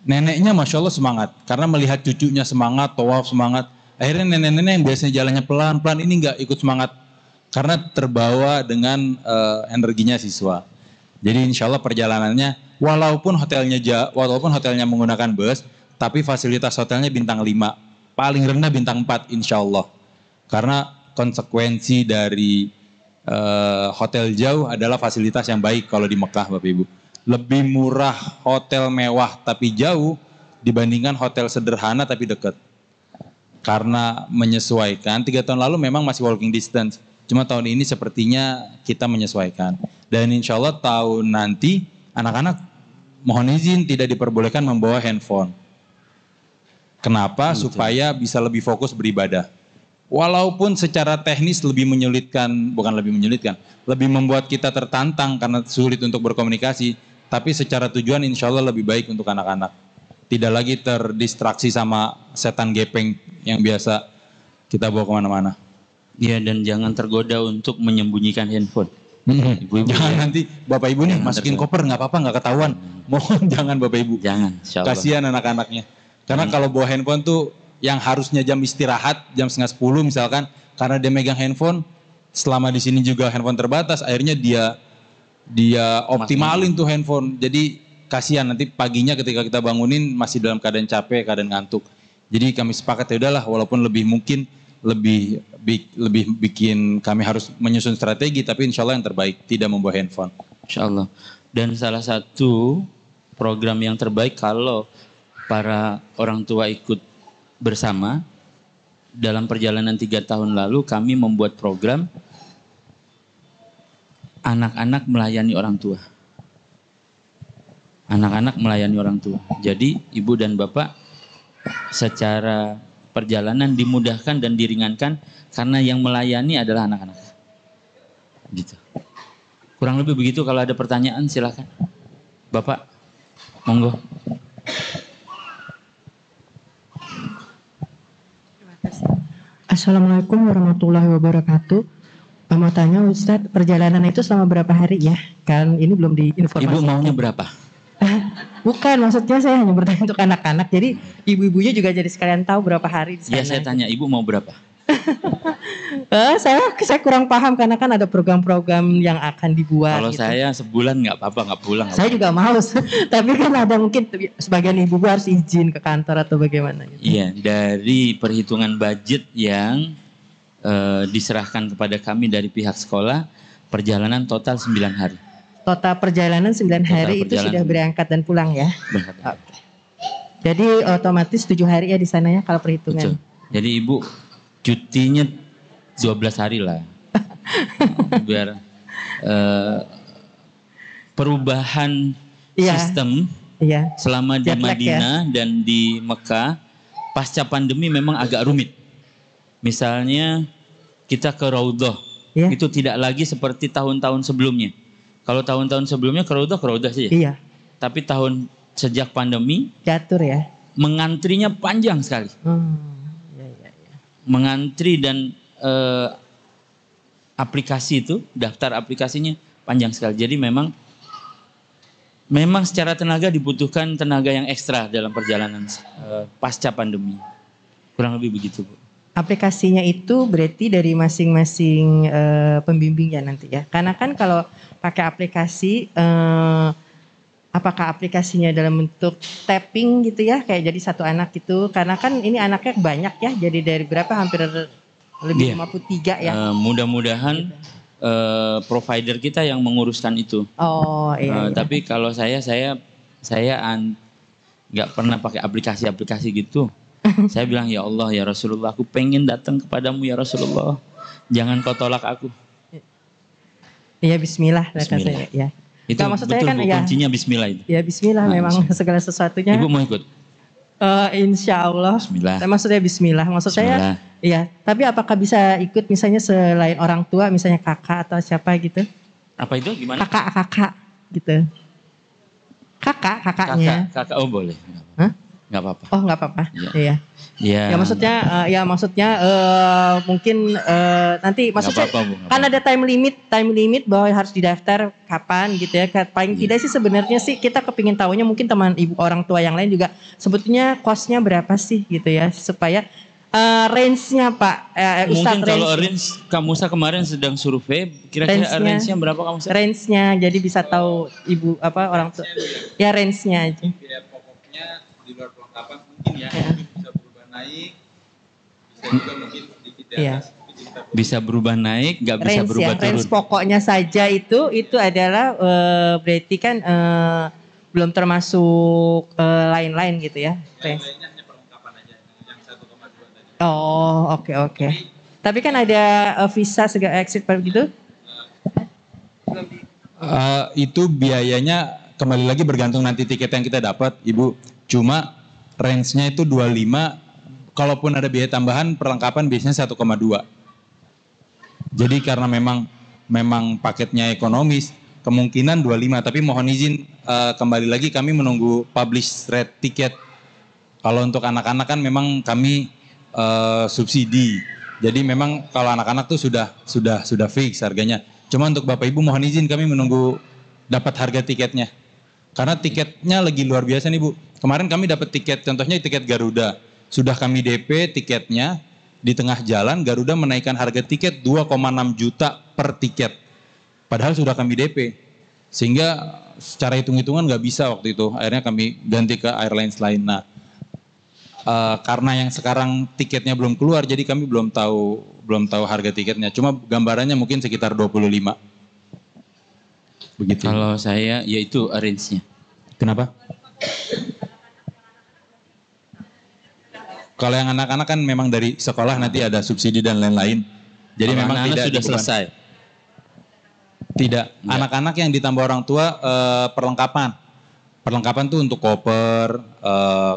neneknya masya Allah semangat karena melihat cucunya semangat tawaf semangat akhirnya nenek-nenek yang biasanya jalannya pelan-pelan ini nggak ikut semangat karena terbawa dengan uh, energinya siswa jadi insya Allah perjalanannya walaupun hotelnya walaupun hotelnya menggunakan bus tapi fasilitas hotelnya bintang 5 paling rendah bintang 4 insya Allah karena konsekuensi dari uh, hotel jauh adalah fasilitas yang baik kalau di Mekah Bapak Ibu. Lebih murah hotel mewah tapi jauh dibandingkan hotel sederhana tapi dekat. Karena menyesuaikan, tiga tahun lalu memang masih walking distance. Cuma tahun ini sepertinya kita menyesuaikan. Dan insya Allah tahun nanti anak-anak mohon izin tidak diperbolehkan membawa handphone. Kenapa? Supaya bisa lebih fokus beribadah walaupun secara teknis lebih menyulitkan, bukan lebih menyulitkan, lebih membuat kita tertantang karena sulit untuk berkomunikasi, tapi secara tujuan insya Allah lebih baik untuk anak-anak. Tidak lagi terdistraksi sama setan gepeng yang biasa kita bawa kemana-mana. Iya dan jangan tergoda untuk menyembunyikan handphone. Hmm. Ibu -ibu jangan ya. nanti bapak ibu nih masukin tergoda. koper nggak apa-apa nggak ketahuan. Hmm. Mohon jangan bapak ibu. Jangan. Kasihan anak-anaknya. Karena hmm. kalau bawa handphone tuh yang harusnya jam istirahat jam setengah sepuluh misalkan karena dia megang handphone selama di sini juga handphone terbatas akhirnya dia dia optimalin tuh handphone jadi kasihan nanti paginya ketika kita bangunin masih dalam keadaan capek keadaan ngantuk jadi kami sepakat ya udahlah walaupun lebih mungkin lebih bi, lebih bikin kami harus menyusun strategi tapi insya Allah yang terbaik tidak membawa handphone insya Allah dan salah satu program yang terbaik kalau para orang tua ikut bersama dalam perjalanan tiga tahun lalu kami membuat program anak-anak melayani orang tua. Anak-anak melayani orang tua. Jadi ibu dan bapak secara perjalanan dimudahkan dan diringankan karena yang melayani adalah anak-anak. Gitu. Kurang lebih begitu kalau ada pertanyaan silahkan. Bapak, monggo. Assalamualaikum warahmatullahi wabarakatuh. Mau tanya Ustadz, perjalanan itu selama berapa hari ya? Kan ini belum diinformasikan. Ibu maunya berapa? Bukan, maksudnya saya hanya bertanya untuk anak-anak. Jadi ibu-ibunya juga jadi sekalian tahu berapa hari di Ya, saya tanya, ibu mau berapa? uh, saya saya kurang paham karena kan ada program-program yang akan dibuat. Kalau gitu. saya sebulan nggak apa-apa nggak pulang. Saya apa. juga mau, tapi kan ada mungkin sebagian ibu harus izin ke kantor atau bagaimana. Gitu. Iya dari perhitungan budget yang uh, diserahkan kepada kami dari pihak sekolah perjalanan total 9 hari. Total perjalanan 9 total hari perjalanan. itu sudah berangkat dan pulang ya. Okay. Jadi otomatis tujuh hari ya di sananya kalau perhitungan. Betul. Jadi ibu cutinya 12 hari lah. Biar uh, perubahan yeah. sistem yeah. selama Jet di ya. Madinah ya. dan di Mekah pasca pandemi memang agak rumit. Misalnya kita ke Raudhah. Yeah. Itu tidak lagi seperti tahun-tahun sebelumnya. Kalau tahun-tahun sebelumnya ke Raudhah, ke Raudhah saja. Iya. Tapi tahun sejak pandemi. jatuh ya. Mengantrinya panjang sekali. Hmm mengantri dan eh, aplikasi itu, daftar aplikasinya panjang sekali. Jadi memang memang secara tenaga dibutuhkan tenaga yang ekstra dalam perjalanan eh, pasca pandemi. Kurang lebih begitu, Bu. Aplikasinya itu berarti dari masing-masing eh, pembimbing ya nanti ya. Karena kan kalau pakai aplikasi apakah aplikasinya dalam bentuk tapping gitu ya kayak jadi satu anak gitu karena kan ini anaknya banyak ya jadi dari berapa hampir lebih yeah. 53 ya uh, mudah-mudahan uh, provider kita yang menguruskan itu oh iya, uh, tapi kalau saya saya saya nggak pernah pakai aplikasi-aplikasi gitu saya bilang ya Allah ya Rasulullah aku pengen datang kepadamu ya Rasulullah jangan kau tolak aku ya Bismillah, Bismillah. ya itu nah, maksud betul, saya kan Bu, ya kuncinya bismillah itu. Ya bismillah nah, memang bismillah. segala sesuatunya. Ibu mau ikut? Uh, insya Allah. Bismillah. Eh, maksudnya Bismillah. Maksud bismillah. saya, iya. Tapi apakah bisa ikut misalnya selain orang tua, misalnya kakak atau siapa gitu? Apa itu? Gimana? Kakak, kakak, gitu. Kakak, kakaknya. Kakak, kakak. Oh boleh. Hah? Nggak apa-apa. Oh nggak apa-apa. Iya. Iya. Ya. ya maksudnya, uh, ya maksudnya uh, mungkin uh, nanti maksudnya apa -apa, Bu, kan apa. ada time limit, time limit bahwa harus didaftar kapan gitu ya. Paling ya. tidak sih sebenarnya sih kita kepingin tahunya mungkin teman ibu orang tua yang lain juga sebetulnya kosnya berapa sih gitu ya supaya uh, range-nya Pak uh, Ustaz Mungkin kalau range kamu Musa kemarin sedang survei kira-kira range-nya range berapa kamu Musa? Range-nya jadi bisa tahu ibu apa orang tua. Ya range-nya aja. Ya pokoknya luar kelengkapan mungkin ya, ya. Mungkin bisa berubah naik, bisa juga mungkin sedikit di ya. atas. Ya. Bisa berubah naik, nggak bisa range ya, berubah ya, turun. Range pokoknya saja itu itu adalah e, berarti kan e, belum termasuk uh, lain-lain gitu ya. Yang lainnya hanya perlengkapan aja, yang 1,2 tadi. Oh, oke okay, oke. Okay. Tapi kan ada e, visa segala exit begitu? Uh, itu biayanya kembali lagi bergantung nanti tiket yang kita dapat, Ibu. Cuma range-nya itu 25, kalaupun ada biaya tambahan perlengkapan biasanya 1,2. Jadi karena memang memang paketnya ekonomis, kemungkinan 25 tapi mohon izin uh, kembali lagi kami menunggu publish rate tiket kalau untuk anak-anak kan memang kami uh, subsidi jadi memang kalau anak-anak tuh sudah sudah sudah fix harganya cuma untuk bapak ibu mohon izin kami menunggu dapat harga tiketnya karena tiketnya lagi luar biasa nih Bu. Kemarin kami dapat tiket, contohnya tiket Garuda. Sudah kami DP tiketnya, di tengah jalan Garuda menaikkan harga tiket 2,6 juta per tiket. Padahal sudah kami DP. Sehingga secara hitung-hitungan nggak bisa waktu itu. Akhirnya kami ganti ke airlines lain. Nah, uh, karena yang sekarang tiketnya belum keluar, jadi kami belum tahu belum tahu harga tiketnya. Cuma gambarannya mungkin sekitar 25 begitu? Ya? Kalau saya yaitu arrange-nya. Kenapa? Kalau yang anak-anak kan memang dari sekolah nanti ada subsidi dan lain-lain. Jadi Kalau memang anak -anak tidak sudah dibukan. selesai. Tidak. Anak-anak yang ditambah orang tua e, perlengkapan. Perlengkapan tuh untuk koper, e,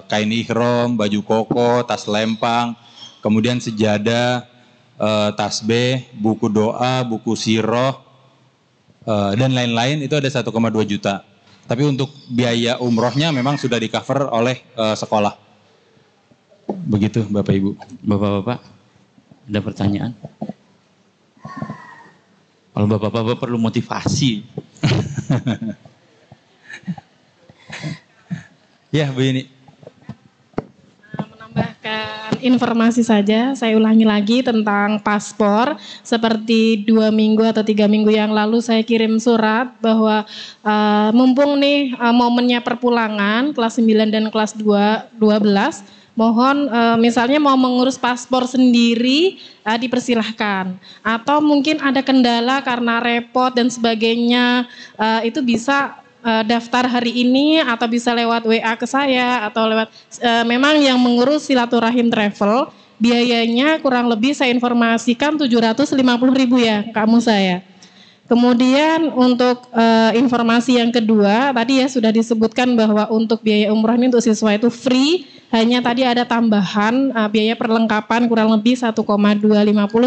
kain ihrom, baju koko, tas lempang, kemudian sejadah, eh, tas B, buku doa, buku siroh, Eh, dan lain-lain itu ada 1,2 juta. Tapi untuk biaya umrohnya memang sudah di cover oleh uh, sekolah. Begitu Bapak Ibu. Bapak-bapak ada pertanyaan? Kalau bapak-bapak perlu motivasi. ya begini. ini menambahkan informasi saja, saya ulangi lagi tentang paspor. Seperti dua minggu atau tiga minggu yang lalu saya kirim surat bahwa uh, mumpung nih uh, momennya perpulangan kelas 9 dan kelas 2, 12, mohon uh, misalnya mau mengurus paspor sendiri uh, dipersilahkan. Atau mungkin ada kendala karena repot dan sebagainya, uh, itu bisa uh, daftar hari ini atau bisa lewat WA ke saya atau lewat uh, memang yang mengurus silaturahim travel biayanya kurang lebih saya informasikan puluh ribu ya kamu saya. Kemudian untuk e, informasi yang kedua, tadi ya sudah disebutkan bahwa untuk biaya umroh ini untuk siswa itu free, hanya tadi ada tambahan e, biaya perlengkapan kurang lebih 1,250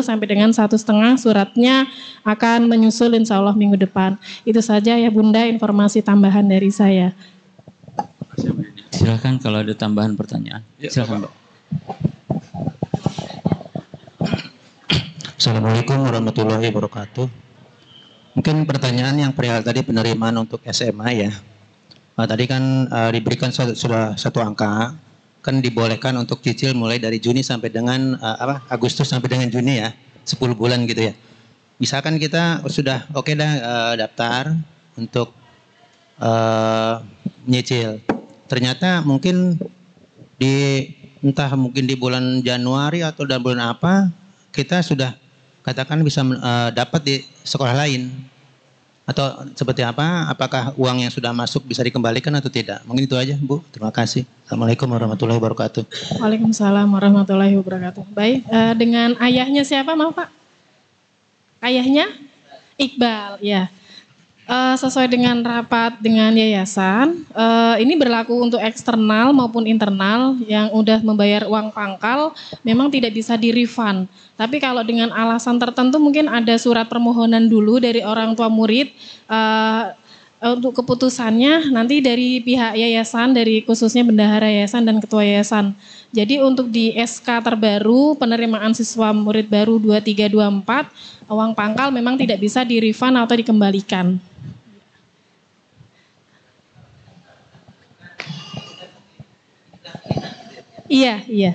sampai dengan satu setengah suratnya akan menyusul insya Allah minggu depan. Itu saja ya Bunda informasi tambahan dari saya. silakan kalau ada tambahan pertanyaan. Ya, silakan Mbak. Assalamualaikum warahmatullahi wabarakatuh. Mungkin pertanyaan yang perihal tadi penerimaan untuk SMA ya. Nah, tadi kan uh, diberikan sudah, satu angka, kan dibolehkan untuk cicil mulai dari Juni sampai dengan uh, apa Agustus sampai dengan Juni ya, 10 bulan gitu ya. Misalkan kita oh, sudah oke okay dah uh, daftar untuk uh, nyicil. Ternyata mungkin di entah mungkin di bulan Januari atau dalam bulan apa kita sudah katakan bisa uh, dapat di sekolah lain atau seperti apa? Apakah uang yang sudah masuk bisa dikembalikan atau tidak? Mungkin itu aja, Bu. Terima kasih. Assalamualaikum warahmatullahi wabarakatuh. Waalaikumsalam warahmatullahi wabarakatuh. Baik, uh, dengan ayahnya siapa, maaf Pak? Ayahnya Iqbal, ya uh, sesuai dengan rapat dengan yayasan. Uh, ini berlaku untuk eksternal maupun internal yang udah membayar uang pangkal memang tidak bisa di-refund. Tapi kalau dengan alasan tertentu mungkin ada surat permohonan dulu dari orang tua murid uh, untuk keputusannya nanti dari pihak yayasan dari khususnya bendahara yayasan dan ketua yayasan. Jadi untuk di SK terbaru penerimaan siswa murid baru 2324 uang pangkal memang tidak bisa di refund atau dikembalikan. Iya, iya.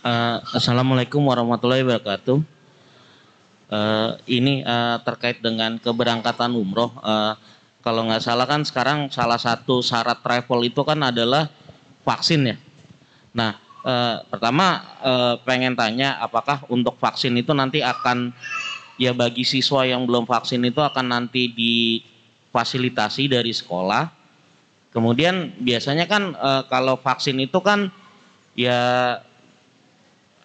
Uh, Assalamualaikum warahmatullahi wabarakatuh. Uh, ini uh, terkait dengan keberangkatan umroh. Uh, kalau nggak salah kan sekarang salah satu syarat travel itu kan adalah vaksin ya. Nah, uh, pertama uh, pengen tanya apakah untuk vaksin itu nanti akan ya bagi siswa yang belum vaksin itu akan nanti difasilitasi dari sekolah. Kemudian biasanya kan e, kalau vaksin itu kan ya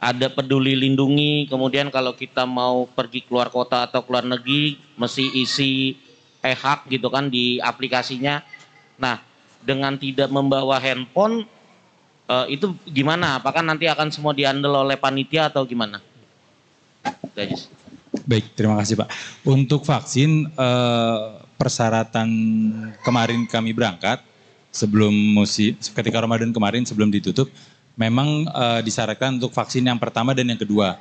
ada peduli lindungi, kemudian kalau kita mau pergi keluar kota atau keluar negeri mesti isi e-hak gitu kan di aplikasinya. Nah, dengan tidak membawa handphone e, itu gimana? Apakah nanti akan semua diandel oleh panitia atau gimana? Itu Baik, terima kasih Pak. Untuk vaksin, eh, persyaratan kemarin kami berangkat, sebelum musim, ketika Ramadan kemarin sebelum ditutup, memang eh, disyaratkan disarankan untuk vaksin yang pertama dan yang kedua,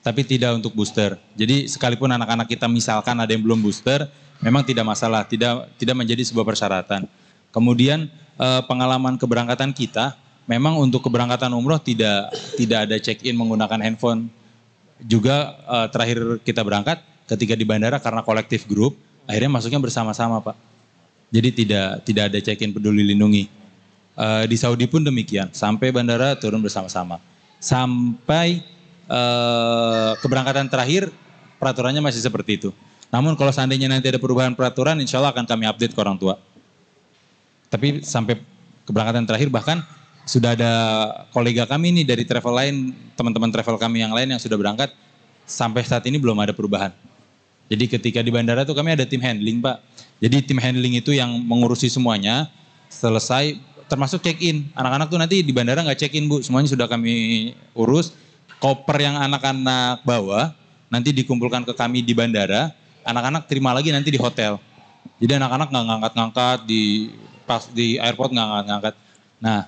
tapi tidak untuk booster. Jadi sekalipun anak-anak kita misalkan ada yang belum booster, memang tidak masalah, tidak tidak menjadi sebuah persyaratan. Kemudian eh, pengalaman keberangkatan kita, memang untuk keberangkatan umroh tidak tidak ada check-in menggunakan handphone juga uh, terakhir kita berangkat ketika di bandara karena kolektif grup akhirnya masuknya bersama-sama pak jadi tidak tidak ada check-in peduli lindungi uh, di Saudi pun demikian sampai bandara turun bersama-sama sampai uh, keberangkatan terakhir peraturannya masih seperti itu namun kalau seandainya nanti ada perubahan peraturan insya Allah akan kami update ke orang tua tapi sampai keberangkatan terakhir bahkan sudah ada kolega kami nih dari travel lain, teman-teman travel kami yang lain yang sudah berangkat, sampai saat ini belum ada perubahan. Jadi ketika di bandara tuh kami ada tim handling pak. Jadi tim handling itu yang mengurusi semuanya, selesai termasuk check-in. Anak-anak tuh nanti di bandara nggak check-in bu, semuanya sudah kami urus. Koper yang anak-anak bawa nanti dikumpulkan ke kami di bandara. Anak-anak terima lagi nanti di hotel. Jadi anak-anak nggak ngangkat-ngangkat di pas di airport nggak ngangkat-ngangkat. Nah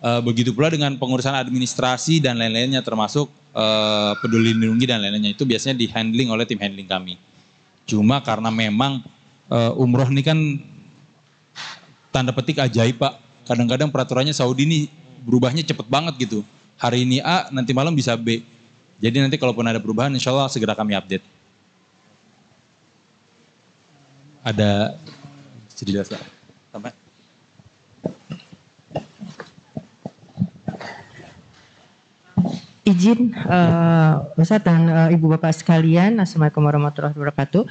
Eh, begitu pula dengan pengurusan administrasi dan lain-lainnya termasuk e, peduli lindungi dan lain-lainnya itu biasanya dihandling oleh tim handling kami. Cuma karena memang e, umroh ini kan tanda petik ajaib pak. Kadang-kadang peraturannya Saudi ini berubahnya cepet banget gitu. Hari ini A, nanti malam bisa B. Jadi nanti kalaupun ada perubahan insya Allah segera kami update. Ada sedikit pak. izin uh, eh, Ustaz dan uh, Ibu Bapak sekalian, Assalamualaikum warahmatullahi wabarakatuh.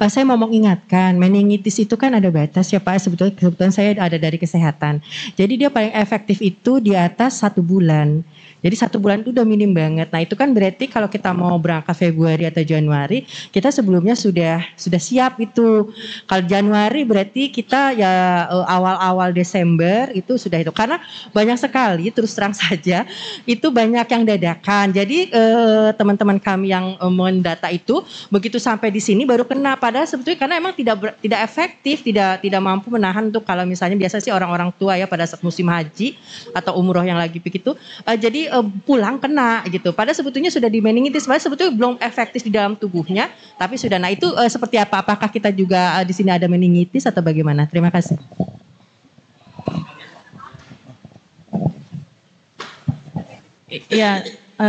Uh, saya mau mengingatkan, meningitis itu kan ada batas ya Pak, sebetulnya kebetulan saya ada dari kesehatan. Jadi dia paling efektif itu di atas satu bulan. Jadi satu bulan itu udah minim banget. Nah itu kan berarti kalau kita mau berangkat Februari atau Januari, kita sebelumnya sudah sudah siap itu. Kalau Januari berarti kita ya eh, awal-awal Desember itu sudah itu. Karena banyak sekali terus terang saja itu banyak yang dadakan. Jadi teman eh, teman-teman kami yang eh, mendata itu begitu sampai di sini baru kena. Padahal sebetulnya karena emang tidak tidak efektif, tidak tidak mampu menahan untuk kalau misalnya biasa sih orang-orang tua ya pada saat musim haji atau umroh yang lagi begitu. Eh, jadi uh, pulang kena gitu. Padahal sebetulnya sudah di meningitis, padahal sebetulnya belum efektif di dalam tubuhnya, tapi sudah. Nah itu uh, seperti apa? Apakah kita juga uh, di sini ada meningitis atau bagaimana? Terima kasih. Ya,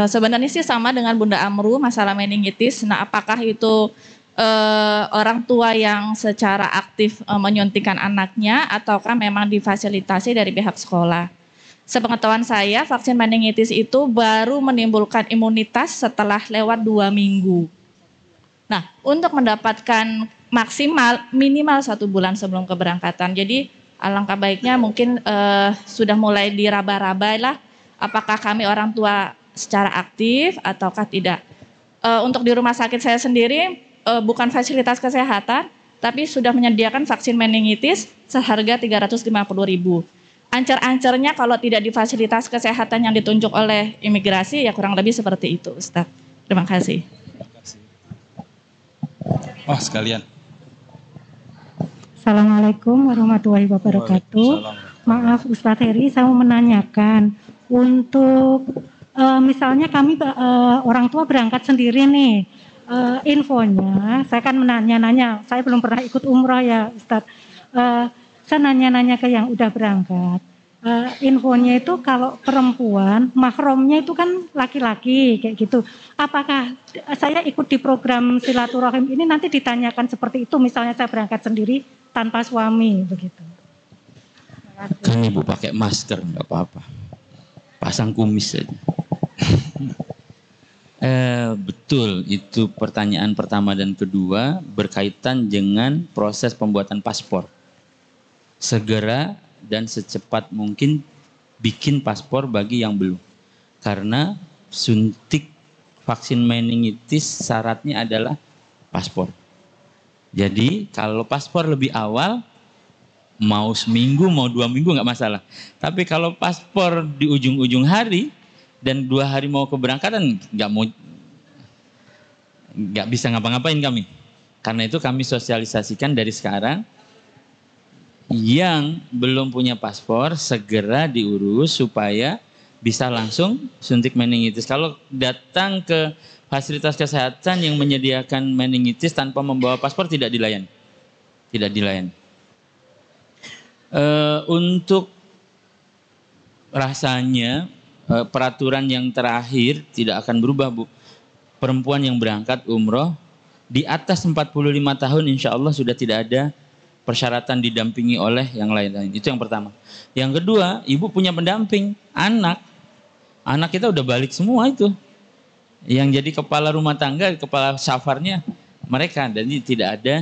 sebenarnya sih sama dengan Bunda Amru masalah meningitis. Nah, apakah itu uh, orang tua yang secara aktif uh, menyuntikkan anaknya ataukah memang difasilitasi dari pihak sekolah? Sepengetahuan saya, vaksin meningitis itu baru menimbulkan imunitas setelah lewat dua minggu. Nah, untuk mendapatkan maksimal minimal satu bulan sebelum keberangkatan. Jadi alangkah baiknya mungkin eh, sudah mulai diraba-raba lah apakah kami orang tua secara aktif ataukah tidak. Eh, untuk di rumah sakit saya sendiri eh, bukan fasilitas kesehatan, tapi sudah menyediakan vaksin meningitis seharga 350 ribu ancar-ancarnya kalau tidak di fasilitas kesehatan yang ditunjuk oleh imigrasi ya kurang lebih seperti itu Ustadz. Terima kasih. kasih. oh, sekalian. Assalamualaikum warahmatullahi wabarakatuh. Maaf Ustadz Heri, saya mau menanyakan untuk uh, misalnya kami uh, orang tua berangkat sendiri nih. uh, infonya, saya kan menanya-nanya, saya belum pernah ikut umroh ya Ustadz. Uh, saya kan nanya-nanya ke yang udah berangkat. Uh, infonya itu kalau perempuan mahromnya itu kan laki-laki kayak gitu. Apakah saya ikut di program silaturahim ini nanti ditanyakan seperti itu misalnya saya berangkat sendiri tanpa suami begitu. Kan ibu pakai masker nggak apa-apa. Pasang kumis saja. Eh, betul, itu pertanyaan pertama dan kedua berkaitan dengan proses pembuatan paspor segera dan secepat mungkin bikin paspor bagi yang belum. Karena suntik vaksin meningitis syaratnya adalah paspor. Jadi kalau paspor lebih awal mau seminggu mau dua minggu nggak masalah. Tapi kalau paspor di ujung-ujung hari dan dua hari mau keberangkatan nggak mau nggak bisa ngapa-ngapain kami. Karena itu kami sosialisasikan dari sekarang yang belum punya paspor segera diurus supaya bisa langsung suntik meningitis. Kalau datang ke fasilitas kesehatan yang menyediakan meningitis tanpa membawa paspor tidak dilayan. Tidak dilayan. E, untuk rasanya e, peraturan yang terakhir tidak akan berubah, Bu. Perempuan yang berangkat umroh di atas 45 tahun insya Allah sudah tidak ada persyaratan didampingi oleh yang lain-lain. Nah, itu yang pertama. Yang kedua, ibu punya pendamping, anak. Anak kita udah balik semua itu. Yang jadi kepala rumah tangga, kepala safarnya mereka. Dan tidak ada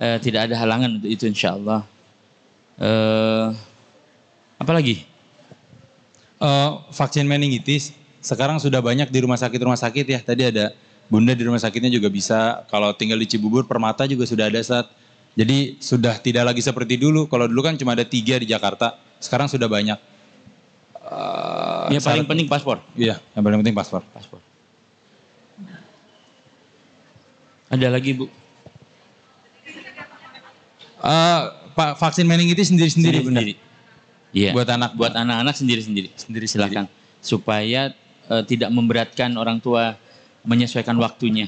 eh, tidak ada halangan untuk itu insya Allah. Eh, apa lagi? Uh, vaksin meningitis sekarang sudah banyak di rumah sakit rumah sakit ya. Tadi ada bunda di rumah sakitnya juga bisa. Kalau tinggal di Cibubur, Permata juga sudah ada saat jadi sudah tidak lagi seperti dulu. Kalau dulu kan cuma ada tiga di Jakarta, sekarang sudah banyak. Uh, yang paling penting paspor. Iya, yang paling penting paspor. Paspor. Ada lagi bu? Uh, Pak vaksin meningitis sendiri-sendiri, sendiri-sendiri. Iya. Buat anak, buat anak-anak sendiri-sendiri. Sendiri silakan. Supaya uh, tidak memberatkan orang tua menyesuaikan waktunya.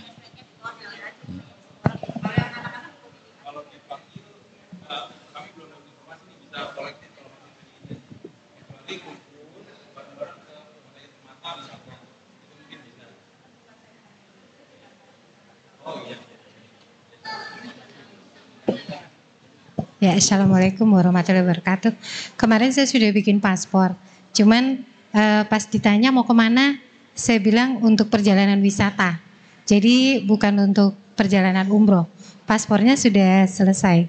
Ya, assalamualaikum warahmatullahi wabarakatuh. Kemarin saya sudah bikin paspor, cuman eh, pas ditanya mau kemana, saya bilang untuk perjalanan wisata. Jadi bukan untuk perjalanan umroh. Paspornya sudah selesai.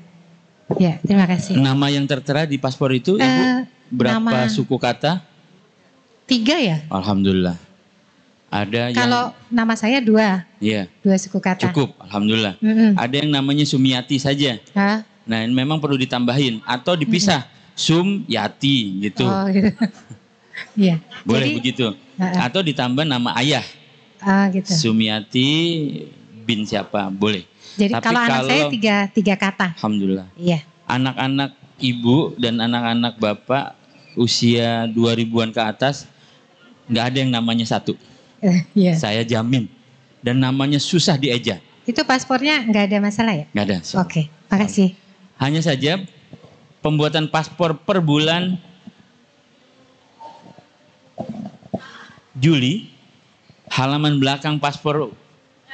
Ya, terima kasih. Nama yang tertera di paspor itu, Ibu, eh, berapa nama, suku kata? Tiga ya. Alhamdulillah. Ada yang Kalau nama saya dua. Iya. Dua suku kata. Cukup, alhamdulillah. Mm -hmm. Ada yang namanya Sumiati saja. Hah? Nah, ini memang perlu ditambahin atau dipisah mm-hmm. sum yati gitu. Oh, gitu. Iya. Boleh Jadi, begitu. Uh, atau ditambah nama ayah. Ah, uh, gitu. Sumiati bin siapa? Boleh. Jadi Tapi kalau, kalau anak saya tiga tiga kata. Alhamdulillah. Iya. Anak-anak ibu dan anak-anak bapak usia 2000-an ke atas nggak ada yang namanya satu. Uh, iya. Saya jamin. Dan namanya susah dieja. Itu paspornya nggak ada masalah ya? Nggak ada. Oke, okay, makasih. Hanya saja pembuatan paspor per bulan Juli halaman belakang paspor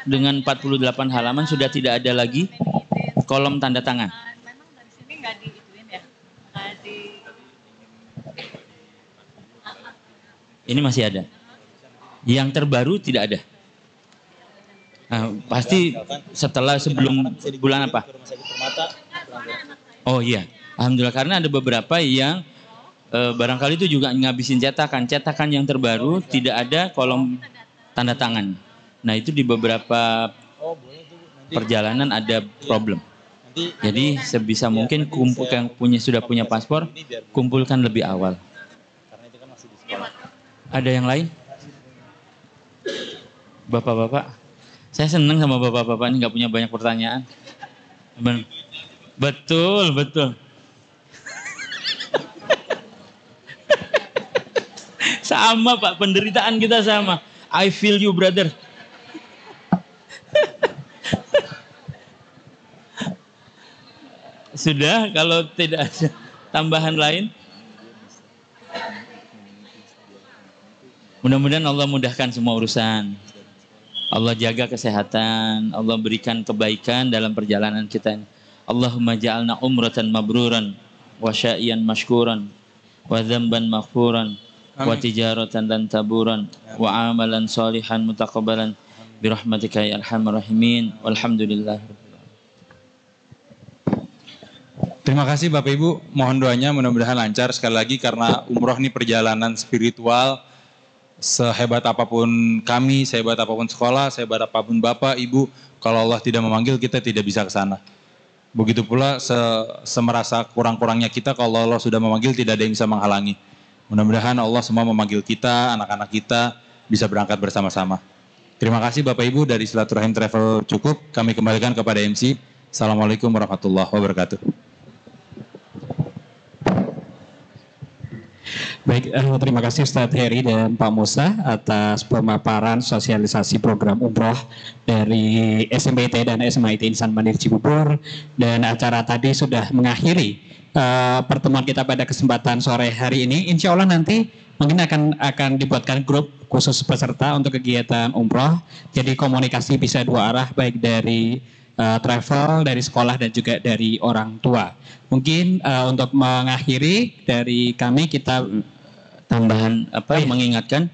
dengan 48 halaman sudah tidak ada lagi kolom tanda tangan. Ya? Ini masih ada. Yang terbaru tidak ada. Nah, pasti setelah sebelum bulan apa? Oh iya, alhamdulillah karena ada beberapa yang e, barangkali itu juga ngabisin cetakan. Cetakan yang terbaru oh, tidak ada kolom tanda tangan. Nah itu di beberapa perjalanan ada problem. Jadi sebisa mungkin kumpul yang punya sudah punya paspor, kumpulkan lebih awal. Ada yang lain? Bapak-bapak, saya senang sama bapak-bapak ini nggak punya banyak pertanyaan. Betul, betul. sama Pak, penderitaan kita sama. I feel you brother. Sudah kalau tidak ada tambahan lain? Mudah-mudahan Allah mudahkan semua urusan. Allah jaga kesehatan, Allah berikan kebaikan dalam perjalanan kita ini. Allahumma ja'alna umratan mabruran wa syai'an mashkuran wa dhanban maghfuran wa tijaratan dan taburan wa amalan salihan mutakabalan. birahmatika ya alhamar rahimin walhamdulillah Terima kasih Bapak Ibu, mohon doanya mudah-mudahan lancar sekali lagi karena umroh ini perjalanan spiritual sehebat apapun kami, sehebat apapun sekolah, sehebat apapun Bapak, Ibu, kalau Allah tidak memanggil kita tidak bisa ke sana. Begitu pula se semerasa kurang-kurangnya kita kalau Allah sudah memanggil tidak ada yang bisa menghalangi. Mudah-mudahan Allah semua memanggil kita, anak-anak kita bisa berangkat bersama-sama. Terima kasih Bapak Ibu dari Silaturahim Travel cukup. Kami kembalikan kepada MC. Assalamualaikum warahmatullahi wabarakatuh. Baik, eh, terima kasih Ustaz Heri dan Pak Musa atas pemaparan sosialisasi program umroh dari SMPT dan SMIT Insan Mandiri Cibubur dan acara tadi sudah mengakhiri uh, pertemuan kita pada kesempatan sore hari ini. Insya Allah nanti mungkin akan akan dibuatkan grup khusus peserta untuk kegiatan umroh. Jadi komunikasi bisa dua arah baik dari uh, travel dari sekolah dan juga dari orang tua. Mungkin uh, untuk mengakhiri dari kami kita tambahan apa yang mengingatkan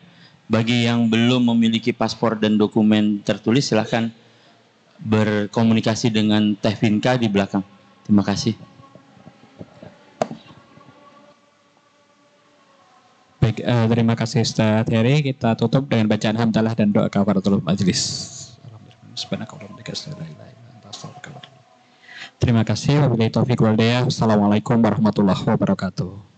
bagi yang belum memiliki paspor dan dokumen tertulis silahkan berkomunikasi dengan Teh Vinka di belakang. Terima kasih. Baik, uh, terima kasih Ustaz Heri. Kita tutup dengan bacaan hamdalah dan doa kafaratul majelis. Terima kasih. Wabillahi taufiq wal Assalamualaikum warahmatullahi wabarakatuh.